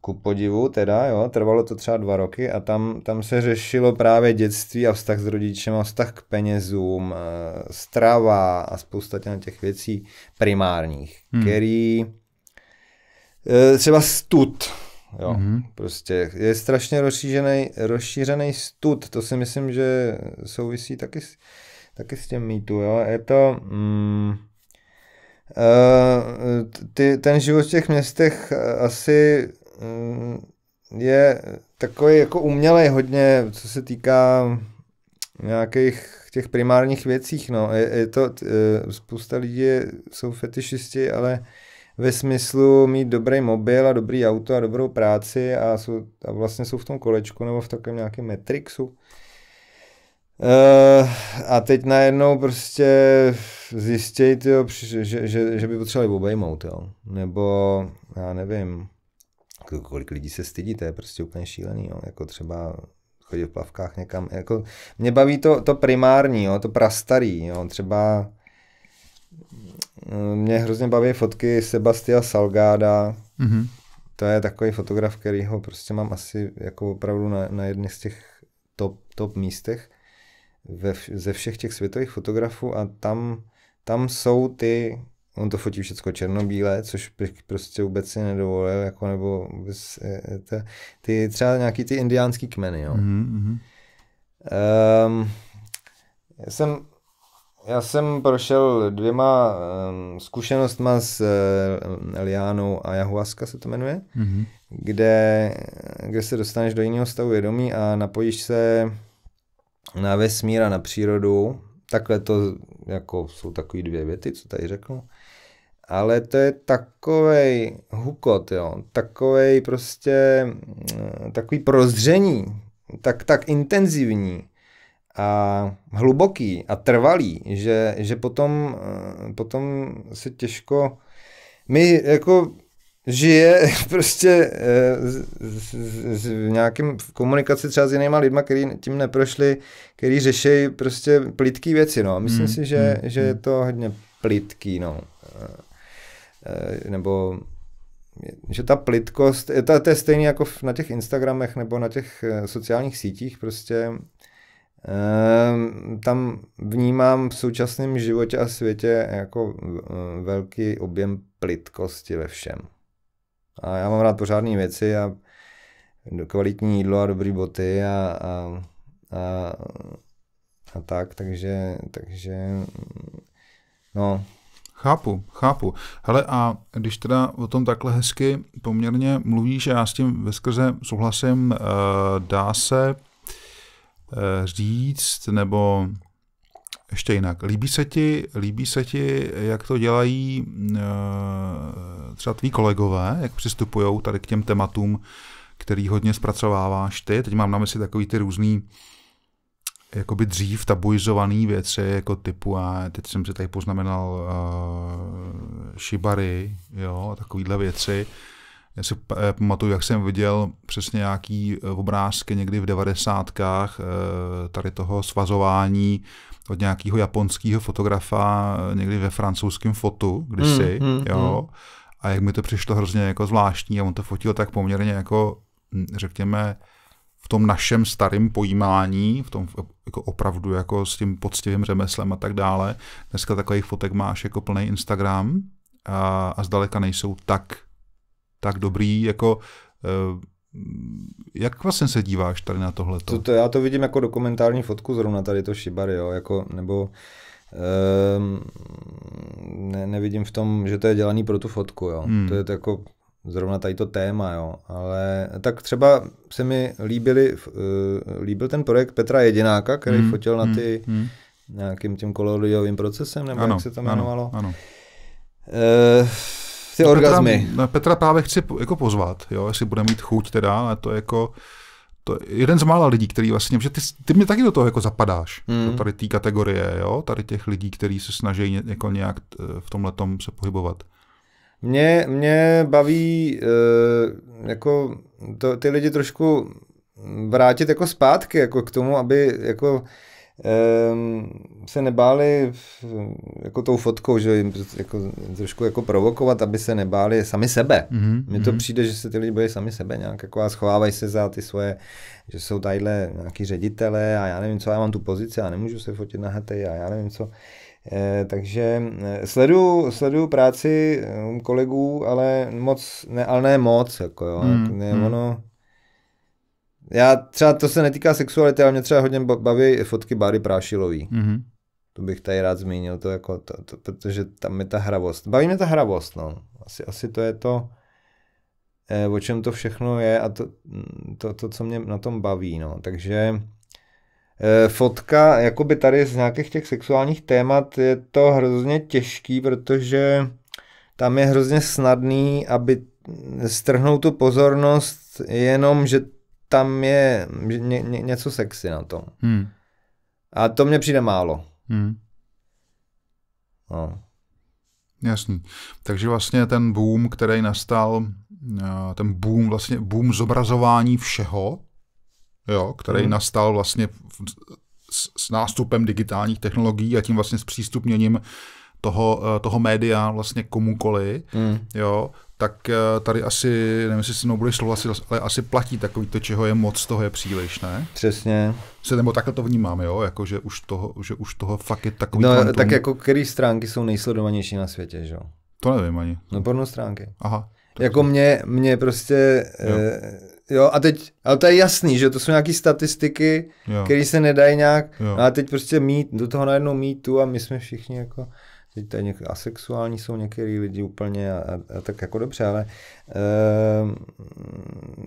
ku podivu teda, jo, trvalo to třeba dva roky a tam, tam se řešilo právě dětství a vztah s rodičem a vztah k penězům, eh, strava a spousta těch věcí primárních, hmm. který eh, třeba stud, jo, hmm. prostě je strašně rozšířený, rozšířený stud, to si myslím, že souvisí taky s, taky s těm mýtu, jo, je to... Mm, Uh, ty, ten život v těch městech asi Mm, je takový jako umělej hodně, co se týká nějakých těch primárních věcích, no. Je, je to, e, spousta lidí jsou fetišisti, ale ve smyslu mít dobrý mobil a dobrý auto a dobrou práci a, jsou, a vlastně jsou v tom kolečku nebo v takovém nějakém metrixu. E, a teď najednou prostě zjistějí, že, že, že by potřebovali obejmout, jo. Nebo já nevím, kolik lidí se stydí, to je prostě úplně šílený, jo. jako třeba chodit v plavkách někam, jako mě baví to, to primární, jo, to prastarý, jo, třeba mm, mě hrozně baví fotky Sebastia Salgáda, mm-hmm. to je takový fotograf, který ho prostě mám asi jako opravdu na, na jedných z těch top, top místech ve, ze všech těch světových fotografů a tam, tam jsou ty on to fotí všechno černobílé, což bych prostě vůbec si nedovolil, jako nebo vůbec, e, to, ty třeba nějaký ty indiánský kmeny, jo. Mm-hmm. Um, já jsem já jsem prošel dvěma um, zkušenostma s uh, e, Liánou a Jahuaska se to jmenuje, mm-hmm. kde, kde se dostaneš do jiného stavu vědomí a napojíš se na vesmír a na přírodu. Takhle to jako jsou takové dvě věty, co tady řeknu ale to je takový hukot, jo, takovej prostě, mm, takový prozření, tak, tak intenzivní a hluboký a trvalý, že, že potom, eh, potom se těžko, my jako žije prostě eh, v nějakém v komunikaci třeba s jinýma lidma, který tím neprošli, který řeší prostě plitký věci, no. Myslím hmm, si, že, hmm, že je hmm. to hodně plitký, no. Eh, Eh, nebo že ta plitkost, to, to je stejně jako na těch Instagramech nebo na těch eh, sociálních sítích, prostě ehm, tam vnímám v současném životě a světě jako eh, velký objem plitkosti ve všem. A já mám rád pořádné věci a kvalitní jídlo a dobré boty a, a, a, a tak, takže, takže no, Chápu, chápu. Hele a když teda o tom takhle hezky poměrně mluvíš, já s tím veskrze souhlasím, eh, dá se eh, říct, nebo ještě jinak. Líbí se ti, líbí se ti jak to dělají eh, třeba tví kolegové, jak přistupují tady k těm tématům, který hodně zpracováváš ty. Teď mám na mysli takový ty různý jakoby dřív tabuizované věci, jako typu, a teď jsem si tady poznamenal uh, šibary, jo, a takovýhle věci. Já si eh, pamatuju, jak jsem viděl přesně nějaký eh, obrázky někdy v devadesátkách eh, tady toho svazování od nějakého japonského fotografa někdy ve francouzském fotu kdysi, mm, mm, jo. Mm. A jak mi to přišlo hrozně jako zvláštní a on to fotil tak poměrně jako, hm, řekněme, v tom našem starém pojímání, v tom jako opravdu jako s tím poctivým řemeslem a tak dále. Dneska takových fotek máš jako plný Instagram a, a zdaleka nejsou tak, tak dobrý, jako eh, jak vlastně se díváš tady na tohle? To, já to vidím jako dokumentární fotku zrovna tady to šibary jo, jako, nebo Um, ne, nevidím v tom, že to je dělaný pro tu fotku. Jo. Hmm. To je to jako zrovna tady to téma, jo. Ale tak třeba se mi líbili, eh, líbil ten projekt Petra Jedináka, který hmm, fotil na hmm, ty hmm, nějakým tím koloriovým procesem, nebo ano, jak se to jmenovalo. Ano, ano. Uh, eh, ty no, orgazmy. Petra, no, Petra právě chci jako pozvat, jo, jestli bude mít chuť teda, ale to je jako to je jeden z mála lidí, který vlastně, že ty, ty mě taky do toho jako zapadáš, hmm. do tady té kategorie, jo, tady těch lidí, kteří se snaží jako nějak eh, v tomhle tom se pohybovat. Mě, mě baví uh, jako to, ty lidi trošku vrátit jako zpátky jako k tomu, aby jako um, se nebáli jako tou fotkou, že jim jako, trošku jako provokovat, aby se nebáli sami sebe. Mm-hmm. to mhm. přijde, že se ty lidi bojí sami sebe nějak jako a schovávají se za ty svoje, že jsou tadyhle nějaký ředitele a já nevím co, já mám tu pozici a nemůžu se fotit na a já nevím co. Eh, takže eh, sleduju, sleduju práci eh, kolegů, ale moc, ne, ale ne moc, jako jo, hmm. ne, hmm. ono, já třeba, to se netýká sexuality, ale mě třeba hodně baví fotky Bary Prášilový. hmm To bych tady rád zmínil, to jako to, to, protože tam je ta hravost. Baví mě ta hravost, no. Asi, asi to je to, o čem to všechno je a to, to, to, co mě na tom baví, no. Takže Eh, fotka, jakoby tady z nějakých těch sexuálních témat je to hrozně těžký, protože tam je hrozně snadný, aby strhnout tu pozornost jenom, že tam je ně, ně, něco sexy na tom. Hmm. A to mně přijde málo. Hmm. No. Jasný. Takže vlastně ten boom, který nastal, eh, ten boom, vlastně boom zobrazování všeho, jo, který hmm. nastal vlastně s, s nástupem digitálních technologií a tím vlastně zpřístupněním toho, eh, toho média vlastně komukoli, hmm. jo, tak eh, tady asi, nevím, jestli se mnou budeš souhlasit, ale asi platí takový to, čeho je moc, toho je příliš, ne? Přesně. Se, nebo takhle to vnímám, jo, jako, že už toho, že už toho fakt je takový No, kvantum. tak jako, které stránky jsou nejsledovanější na světě, že jo? To nevím ani. No, porno stránky. Aha. Jako mě, mě prostě... Jo. E, jo, a teď, ale to je jasný, že to jsou nějaké statistiky, které se nedají nějak, jo. No a teď prostě mít, do toho najednou mít tu a my jsme všichni jako, teď tady něk, asexuální jsou některý lidi úplně a, a, a tak jako dobře, ale e,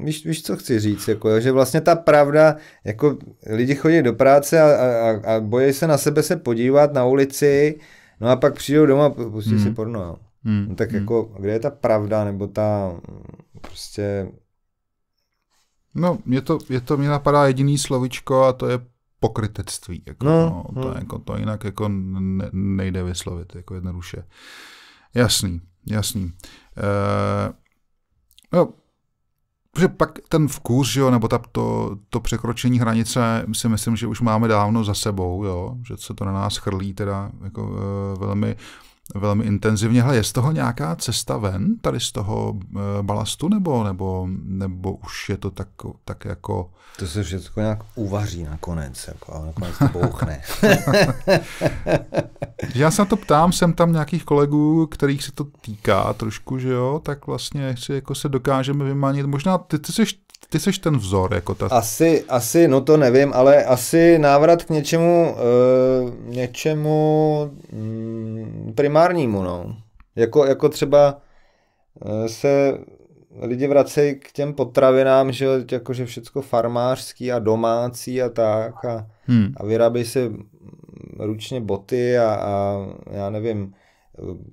víš, víš, co chci říct, jako, že vlastně ta pravda, jako lidi chodí do práce a, a, a bojí se na sebe se podívat na ulici, no a pak přijdou doma a pustí hmm. si porno, jo. Hmm. No tak hmm. jako, kde je ta pravda, nebo ta prostě... No, mě to, mě to mě napadá jediný slovičko a to je pokrytectví. Jako, no, no, to, hmm. Jako, to jinak jako ne, nejde vyslovit, jako jednoduše. Jasný, jasný. E, no, že pak ten vkus, že jo, nebo ta, to, to překročení hranice si myslím, že už máme dávno za sebou, jo, že se to na nás chrlí teda jako e, velmi velmi intenzivně. Hle, je z toho nějaká cesta ven, tady z toho eh, balastu, nebo, nebo, nebo už je to tak, tak jako... To se všechno nějak uvaří nakonec, jako, a nakonec to bouchne. Já se na to ptám, jsem tam nějakých kolegů, kterých se to týká trošku, že jo, tak vlastně si jako se dokážeme vymanit. Možná ty, ty jsi ty seš ten vzor, jako ta... Asi, asi, no to nevím, ale asi návrat k něčemu, uh, něčemu mm, primárnímu, no. Jako, jako třeba uh, se lidi vracejí k těm potravinám, že jakože všecko farmářský a domácí a tak a, hmm. a vyrábějí se ručně boty a, a já nevím,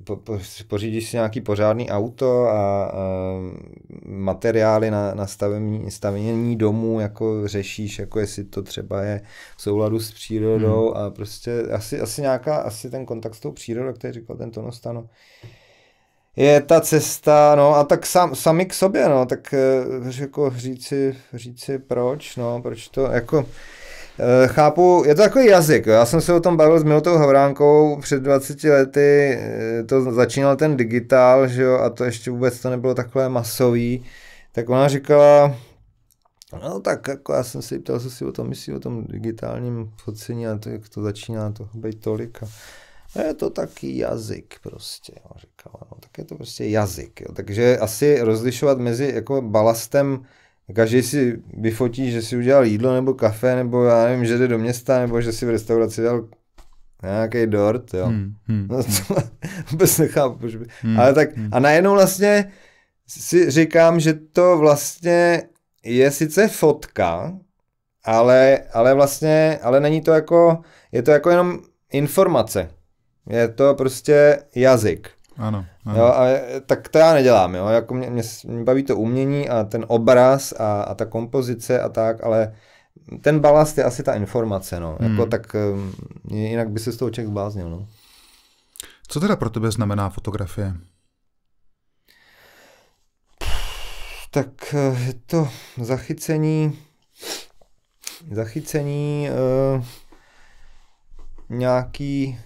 po, po, pořídíš si nějaký pořádný auto a, a materiály na, na stavení, stavění domů jako řešíš, jako jestli to třeba je v souladu s přírodou hmm. a prostě asi, asi nějaká, asi ten kontakt s tou přírodou, který říkal ten Tonostano, je ta cesta, no a tak sam, sami k sobě, no, tak jako říci, říci proč, no, proč to, jako Eh, chápu, je to takový jazyk. Já jsem se o tom bavil s Milotou Havránkou před 20 lety, eh, to začínal ten digitál, že jo, a to ještě vůbec to nebylo takhle masový. Tak ona říkala, No tak jako já jsem si ptal, co si o tom myslí, o tom digitálním focení a to, jak to začíná to být tolik. A no je to taky jazyk prostě, jo, říkala. No, tak je to prostě jazyk. Jo. Takže asi rozlišovat mezi jako balastem Každý si vyfotí, že si udělal jídlo nebo kafe, nebo já nevím, že jde do města, nebo že si v restauraci dal nějaký dort, jo. Hmm, hmm. No hmm. to vůbec nechápu, by... hmm, Ale tak hmm. a najednou vlastně si říkám, že to vlastně je sice fotka, ale, ale vlastně, ale není to jako, je to jako jenom informace. Je to prostě jazyk. Ano, ano. Jo, a tak to já nedělám, jo. Jako mě, mě, mě baví to umění a ten obraz a, a ta kompozice a tak, ale ten balast je asi ta informace, no. Jako hmm. Jako tak um, jinak by se z toho člověk zbláznil, no. Co teda pro tebe znamená fotografie? Tak eh, je to zachycení, zachycení e, nějaký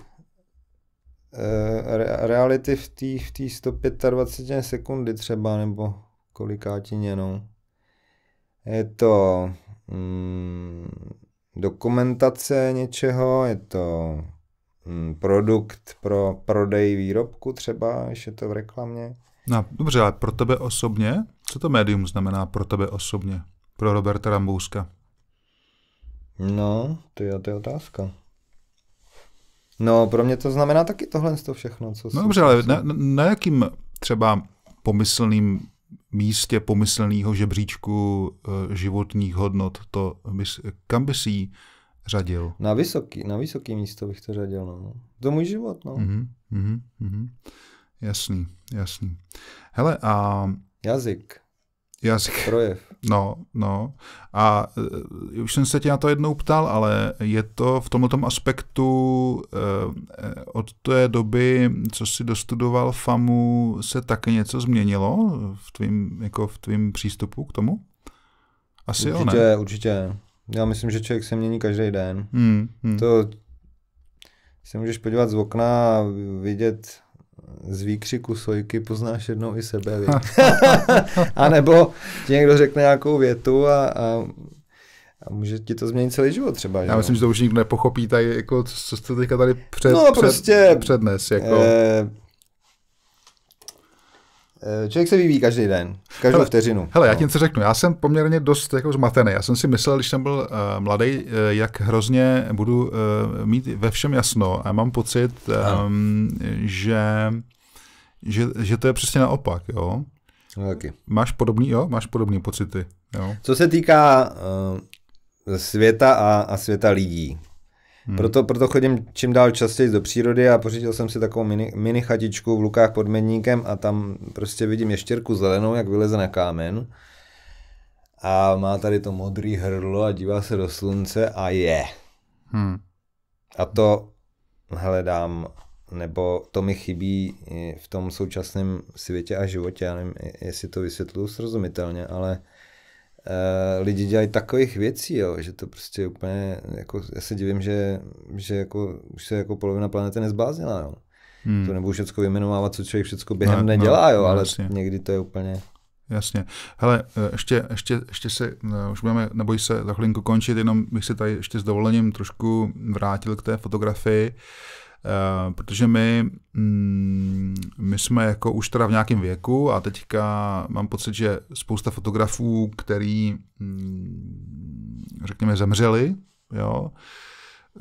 Eh, reality v té v 125 sekundy třeba, nebo kolikátině, no. Je to mm, dokumentace něčeho, je to mm, produkt pro prodej výrobku třeba, když je to v reklamě. No, dobře, ale pro tebe osobně, co to médium znamená pro tebe osobně, pro Roberta Rambouska? No, to je, to je otázka. No, pro mě to znamená taky tohle toho všechno. Co no dobře, ale na, na jakým třeba pomyslným místě pomyslného žebříčku eh, životních hodnot, to bys, kam bys jí řadil? Na vysoký, na vysoký místo bych to řadil, no. To můj život, no. Mm-hmm, mm-hmm. Jasný, jasný. Hele, a... Jazyk. Jazyk. Projev. No, no. A uh, už jsem se tě na to jednou ptal, ale je to v tomto aspektu uh, od té doby, co jsi dostudoval FAMu, se taky něco změnilo v tvým, jako v tvým přístupu k tomu? Asi určitě, jo, ne? Určitě, Já myslím, že člověk se mění každý den. Hmm, hmm. To se můžeš podívat z okna a vidět z výkřiku sojky poznáš jednou i sebe. a nebo ti někdo řekne nějakou větu a, a a může ti to změnit celý život třeba. Já že myslím, že to už nikdo nepochopí, tady, jako, co jste teďka tady před, no, prostě, před, přednes. Jako. Eh, Eh, člověk se vyvíjí každý den, každou hele, vteřinu. Hele, no. já ti něco řeknu. Já jsem poměrně dost jako zmatený. Já jsem si myslel, když jsem byl uh, mladý, uh, jak hrozně budu uh, mít ve všem jasno. A mám pocit, um, že, že, že to je přesně naopak. Jo? No, taky. Máš podobný, jo? Máš podobný pocity. Jo? Co se týká uh, světa a, a světa lidí, Hmm. Proto, proto chodím čím dál častěji do přírody a pořídil jsem si takovou mini, mini chatičku v Lukách pod Medníkem a tam prostě vidím ještěrku zelenou, jak vyleze na kámen a má tady to modrý hrdlo a dívá se do slunce a je. Hmm. A to hledám, nebo to mi chybí v tom současném světě a životě. Já nevím, jestli to vysvětluju srozumitelně, ale Eh, lidi dělají takových věcí, jo, že to prostě úplně, jako, já se divím, že, že jako, už se jako polovina planety nezbláznila. Jo. Hmm. To nebudu všechno vyjmenovávat, co člověk všechno během no, nedělá, no, jo, no, ale jasně. někdy to je úplně... Jasně. Hele, eh, ještě, ještě, ještě se, eh, už budeme, neboj se, za chvilinku končit, jenom bych se tady ještě s dovolením trošku vrátil k té fotografii. Uh, Eh, protože my, mm, my jsme jako už teda v nějakém věku a teďka mám pocit, že spousta fotografů, který mm, řekněme zemřeli, jo,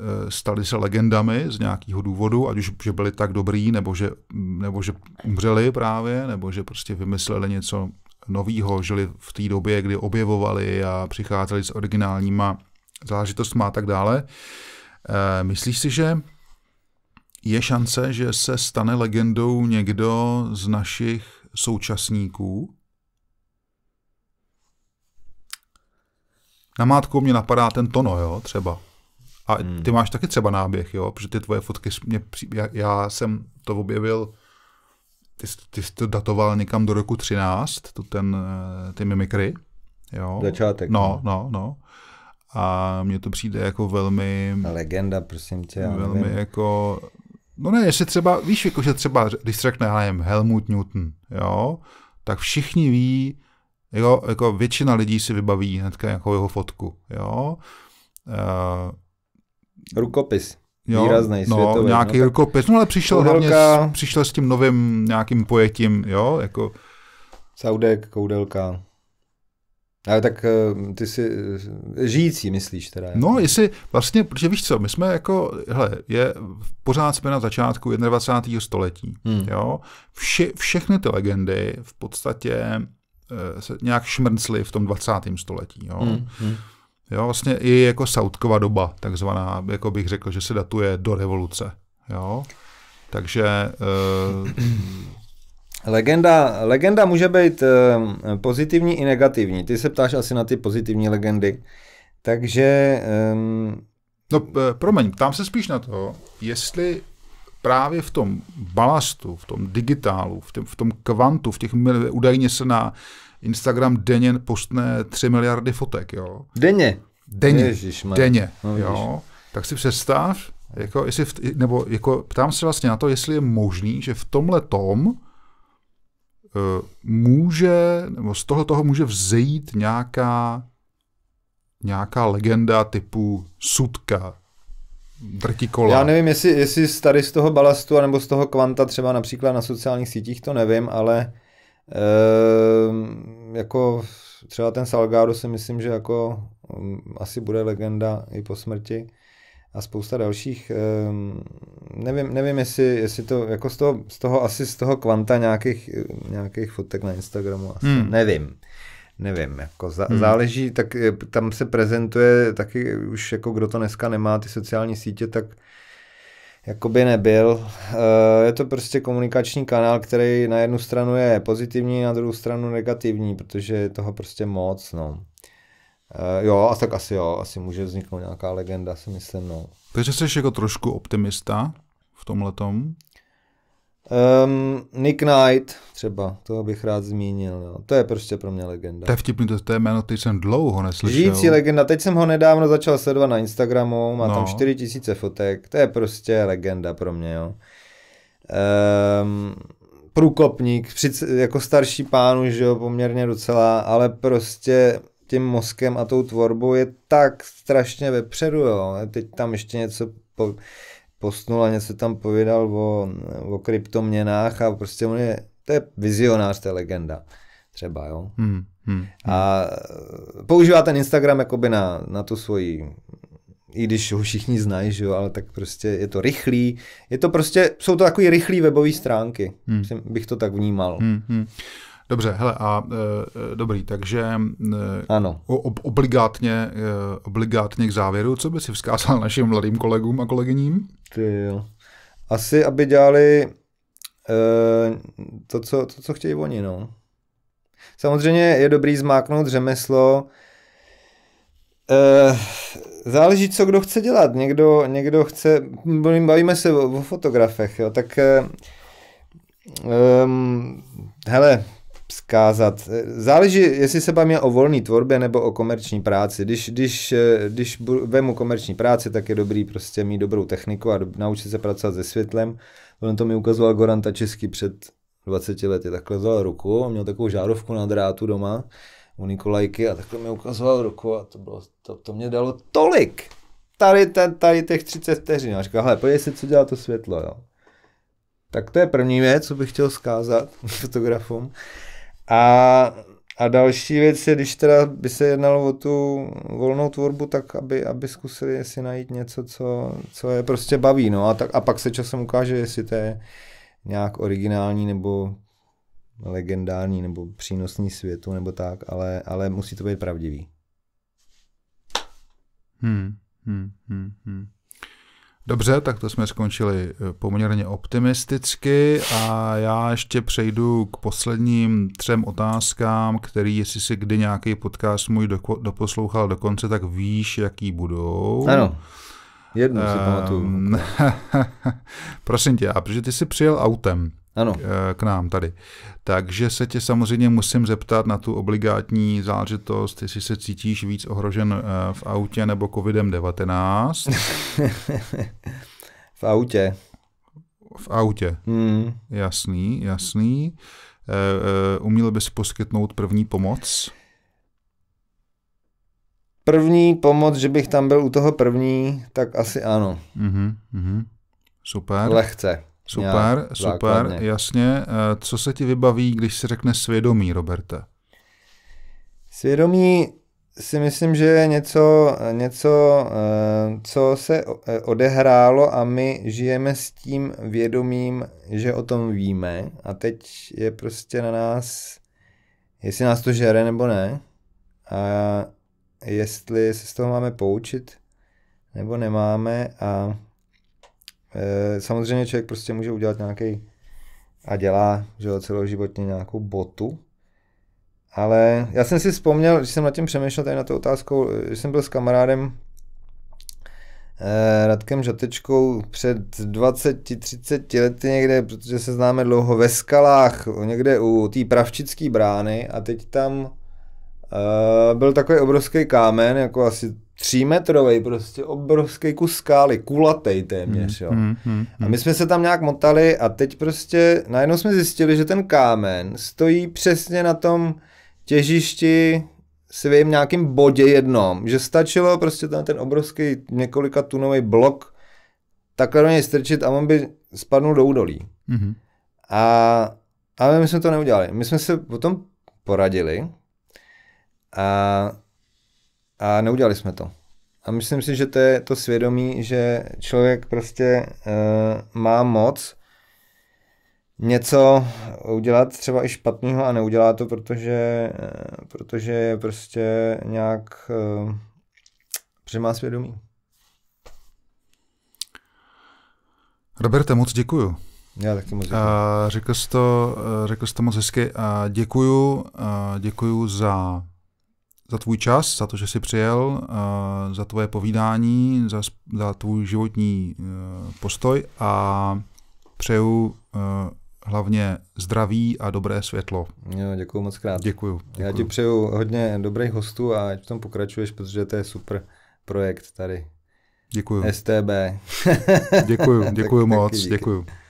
eh, stali se legendami z nějakého důvodu, ať už že byli tak dobrý, nebo že, nebo že umřeli právě, nebo že prostě vymysleli něco novýho, žili v té době, kdy objevovali a přicházeli s originálníma zážitostmi a tak dále. Eh, myslíš si, že je šance, že se stane legendou někdo z našich současníků? Na mátku mě napadá ten Tono, jo, třeba. A hmm. ty hmm. máš taky třeba náběh, jo, protože ty tvoje fotky, mě, já, já jsem to objevil, ty, ty jsi to datoval někam do roku 13, tu ten, eh, ty mimikry, jo. Začátek. No, no, no, no. A mně to přijde jako velmi... Legenda, prosím tě. Já velmi nevím. jako No ne, jestli třeba, víš, jako, že třeba, když se řekne, nevím, Helmut Newton, jo, tak všichni ví, jo, jako většina lidí si vybaví hnedka nějakou jeho fotku, jo. Uh, Rukopis. Jo, výrazný, no, světový. No nějaký no, rukopis, no ale přišel hlavně s, přišel s tím novým nějakým pojetím, jo, jako... Saudek, koudelka. Ale tak eh, ty si eh, žijící myslíš teda. Jako. No, jestli vlastně, protože víš co, my jsme jako, hele, je, pořád jsme na začátku 21. století, hmm. jo. Vše, všechny ty legendy v podstatě eh, se nějak šmrncly v tom 20. století, jo. Hmm, hmm. Jo, vlastně i jako Saudkova doba, takzvaná, jako bych řekl, že se datuje do revoluce, jo. Takže... E, Legenda, legenda může být eh, pozitivní i negativní. Ty se ptáš asi na ty pozitivní legendy. Takže... Um... No, eh, promiň, ptám se spíš na to, jestli právě v tom balastu, v tom digitálu, v tom, v tom kvantu, v těch mil, údajně se na Instagram denně postne 3 miliardy fotek, jo? Denně? Denně, Ježišmar. denně, no, jo? Tak si představ, jako, jestli, v, nebo jako, ptám se vlastně na to, jestli je možný, že v tomhle tom, Eh, může, nebo z toho toho může vzejít nějaká, nějaká legenda typu Sudka, Drtikola. Já nevím, jestli, jestli tady z toho balastu, nebo z toho kvanta třeba například na sociálních sítích, to nevím, ale e, jako třeba ten Salgado si myslím, že jako mm, asi bude legenda i po smrti a spousta dalších. Ehm, nevím, nevím jestli, jestli to jako z toho, z toho asi z toho kvanta nějakých, nějakých fotek na Instagramu. Asi. Hmm. Nevím. Nevím, jako za, hmm. záleží, tak tam se prezentuje taky už jako kdo to dneska nemá, ty sociální sítě, tak jakoby nebyl. Eh, je to prostě komunikační kanál, který na jednu stranu je pozitivní, na druhou stranu negativní, protože je toho prostě moc, no. Eh, jo, a tak asi jo, asi může vzniknout nějaká legenda, si myslím, no. Takže jsi jako trošku optimista v tomhle tom? Um, ehm, Nick Knight třeba, to bych rád zmínil, jo. to je prostě pro mě legenda. To je vtipný, to, je jméno, ty jsem dlouho neslyšel. Žijící legenda, teď jsem ho nedávno začal sledovat na Instagramu, má no. tam 4000 tisíce fotek, to je prostě legenda pro mě, jo. Um, průkopník, při, jako starší pán už, jo, poměrně docela, ale prostě tím mozkem a tou tvorbou je tak strašně vepředu, jo. Teď tam ještě něco po, posnul a něco tam povídal o, o kryptoměnách a prostě on je, to je vizionář, to je legenda třeba, jo. Hmm, hmm, hmm. a používá ten Instagram jakoby na, na tu svoji i když ho všichni znají, že jo, ale tak prostě je to rychlý, je to prostě, jsou to takové rychlé webové stránky, hmm. bych to tak vnímal. Hmm, hmm. Dobře, hele, a e, e, dobrý, takže e, ano. Ob, obligátně, e, obligátně k závěru, co by si vzkázal našim mladým kolegům a kolegyním? Ty jo. Asi, aby dělali e, to, co, to, co chtějí oni, no. Samozřejmě je dobrý zmáknout řemeslo, E, záleží, co kdo chce dělat. Někdo, někdo chce, bavíme se o, o fotografech, jo, tak um, hele, vzkázat. Eh, záleží, jestli se bavíme o volné tvorbě nebo o komerční práci. Když, když, eh, když vemu komerční práci, tak je dobrý prostě mít dobrou techniku a do, naučit se pracovat se světlem. On to mi ukazoval Goranta Český před 20 lety. Takhle vzal ruku, měl takovou žárovku na drátu doma u Nikolajky a takhle mi ukazoval ruku a to, bylo, to, to mě dalo tolik. Tady, ten, tady těch 30 vteřin. A říkal, hele, podívej se, co dělá to světlo. Jo. Tak to je první věc, co bych chtěl zkázat fotografům. A, a další věc je, když teda by se jednalo o tu volnou tvorbu, tak aby, aby zkusili si najít něco, co, co je prostě baví. No a, tak, a pak se časem ukáže, jestli to je nějak originální nebo legendární nebo přínosný světu nebo tak, ale, ale musí to být pravdivý. Hmm, hmm, hmm, hmm. Dobře, tak to jsme skončili eh, poměrně optimisticky a já ještě přejdu k posledním třem otázkám, který, jestli si kdy nějaký podcast můj doposlouchal do konce, tak víš, jaký budou. Ano, jednu si ehm, pamatuju. Prosím tě, a protože ty jsi přijel autem, ano. Eh, k nám tady. Takže se tě samozřejmě musím zeptat na tu obligátní záležitost, jestli se cítíš víc ohrožen eh, v autě nebo COVID-19. v autě. V autě. Hmm. Jasný, jasný. Eh, uměl bys poskytnout první pomoc? První pomoc, že bych tam byl u toho první, tak asi ano. mm-hmm. Super. Lehce. Super, super, základně. jasně. Eh, co se ti vybaví, když se řekne svědomí, Roberte? Svědomí si myslím, že je něco, něco, eh, co se eh, odehrálo a my žijeme s tím vědomím, že o tom víme a teď je prostě na nás, jestli nás to žere nebo ne a jestli se z toho máme poučit nebo nemáme a Eh, samozřejmě člověk prostě může udělat nějaký a dělá že jo, celoživotně nějakou botu, ale já jsem si vzpomněl, když jsem nad tím přemýšlel tady na tu otázku, že jsem byl s kamarádem eh, Radkem Žatečkou před 20-30 lety někde, protože se známe dlouho ve skalách, někde u té pravčické brány a teď tam eh, byl takový obrovský kámen, jako asi třímetrový, prostě obrovský kus skály, kulatej téměř, hmm, jo. Mm, mm, mm. A hmm. my jsme se tam nějak motali a teď prostě najednou jsme zjistili, že ten kámen stojí přesně na tom těžišti svým nějakým bodě jednom, že stačilo prostě ten, ten obrovský několika tunový blok takhle do něj strčit a on by spadnul do údolí. Mm-hmm. A, my jsme to neudělali. My jsme se potom poradili a a neudělali jsme to. A myslím si, že to je to svědomí, že člověk prostě uh, má moc něco udělat třeba i špatného a neudělá to, protože, eh, protože je prostě nějak uh, eh, protože svědomí. Roberte, moc děkuju. Já taky moc děkuju. A řekl jsi to, řekl jsi to moc hezky a děkuju, a děkuju za za tvůj čas, za to, že jsi přijel, za tvoje povídání, za, za tvůj životní e, postoj a přeju e, hlavně zdraví a dobré světlo. Jo, děkuji moc krát. Děkuju, děkuju. Já ti přeju hodně dobrých hostů a ať v tom pokračuješ, protože to je super projekt tady. Děkuju. STB. děkuju, děkuju tak, moc, díky. děkuju.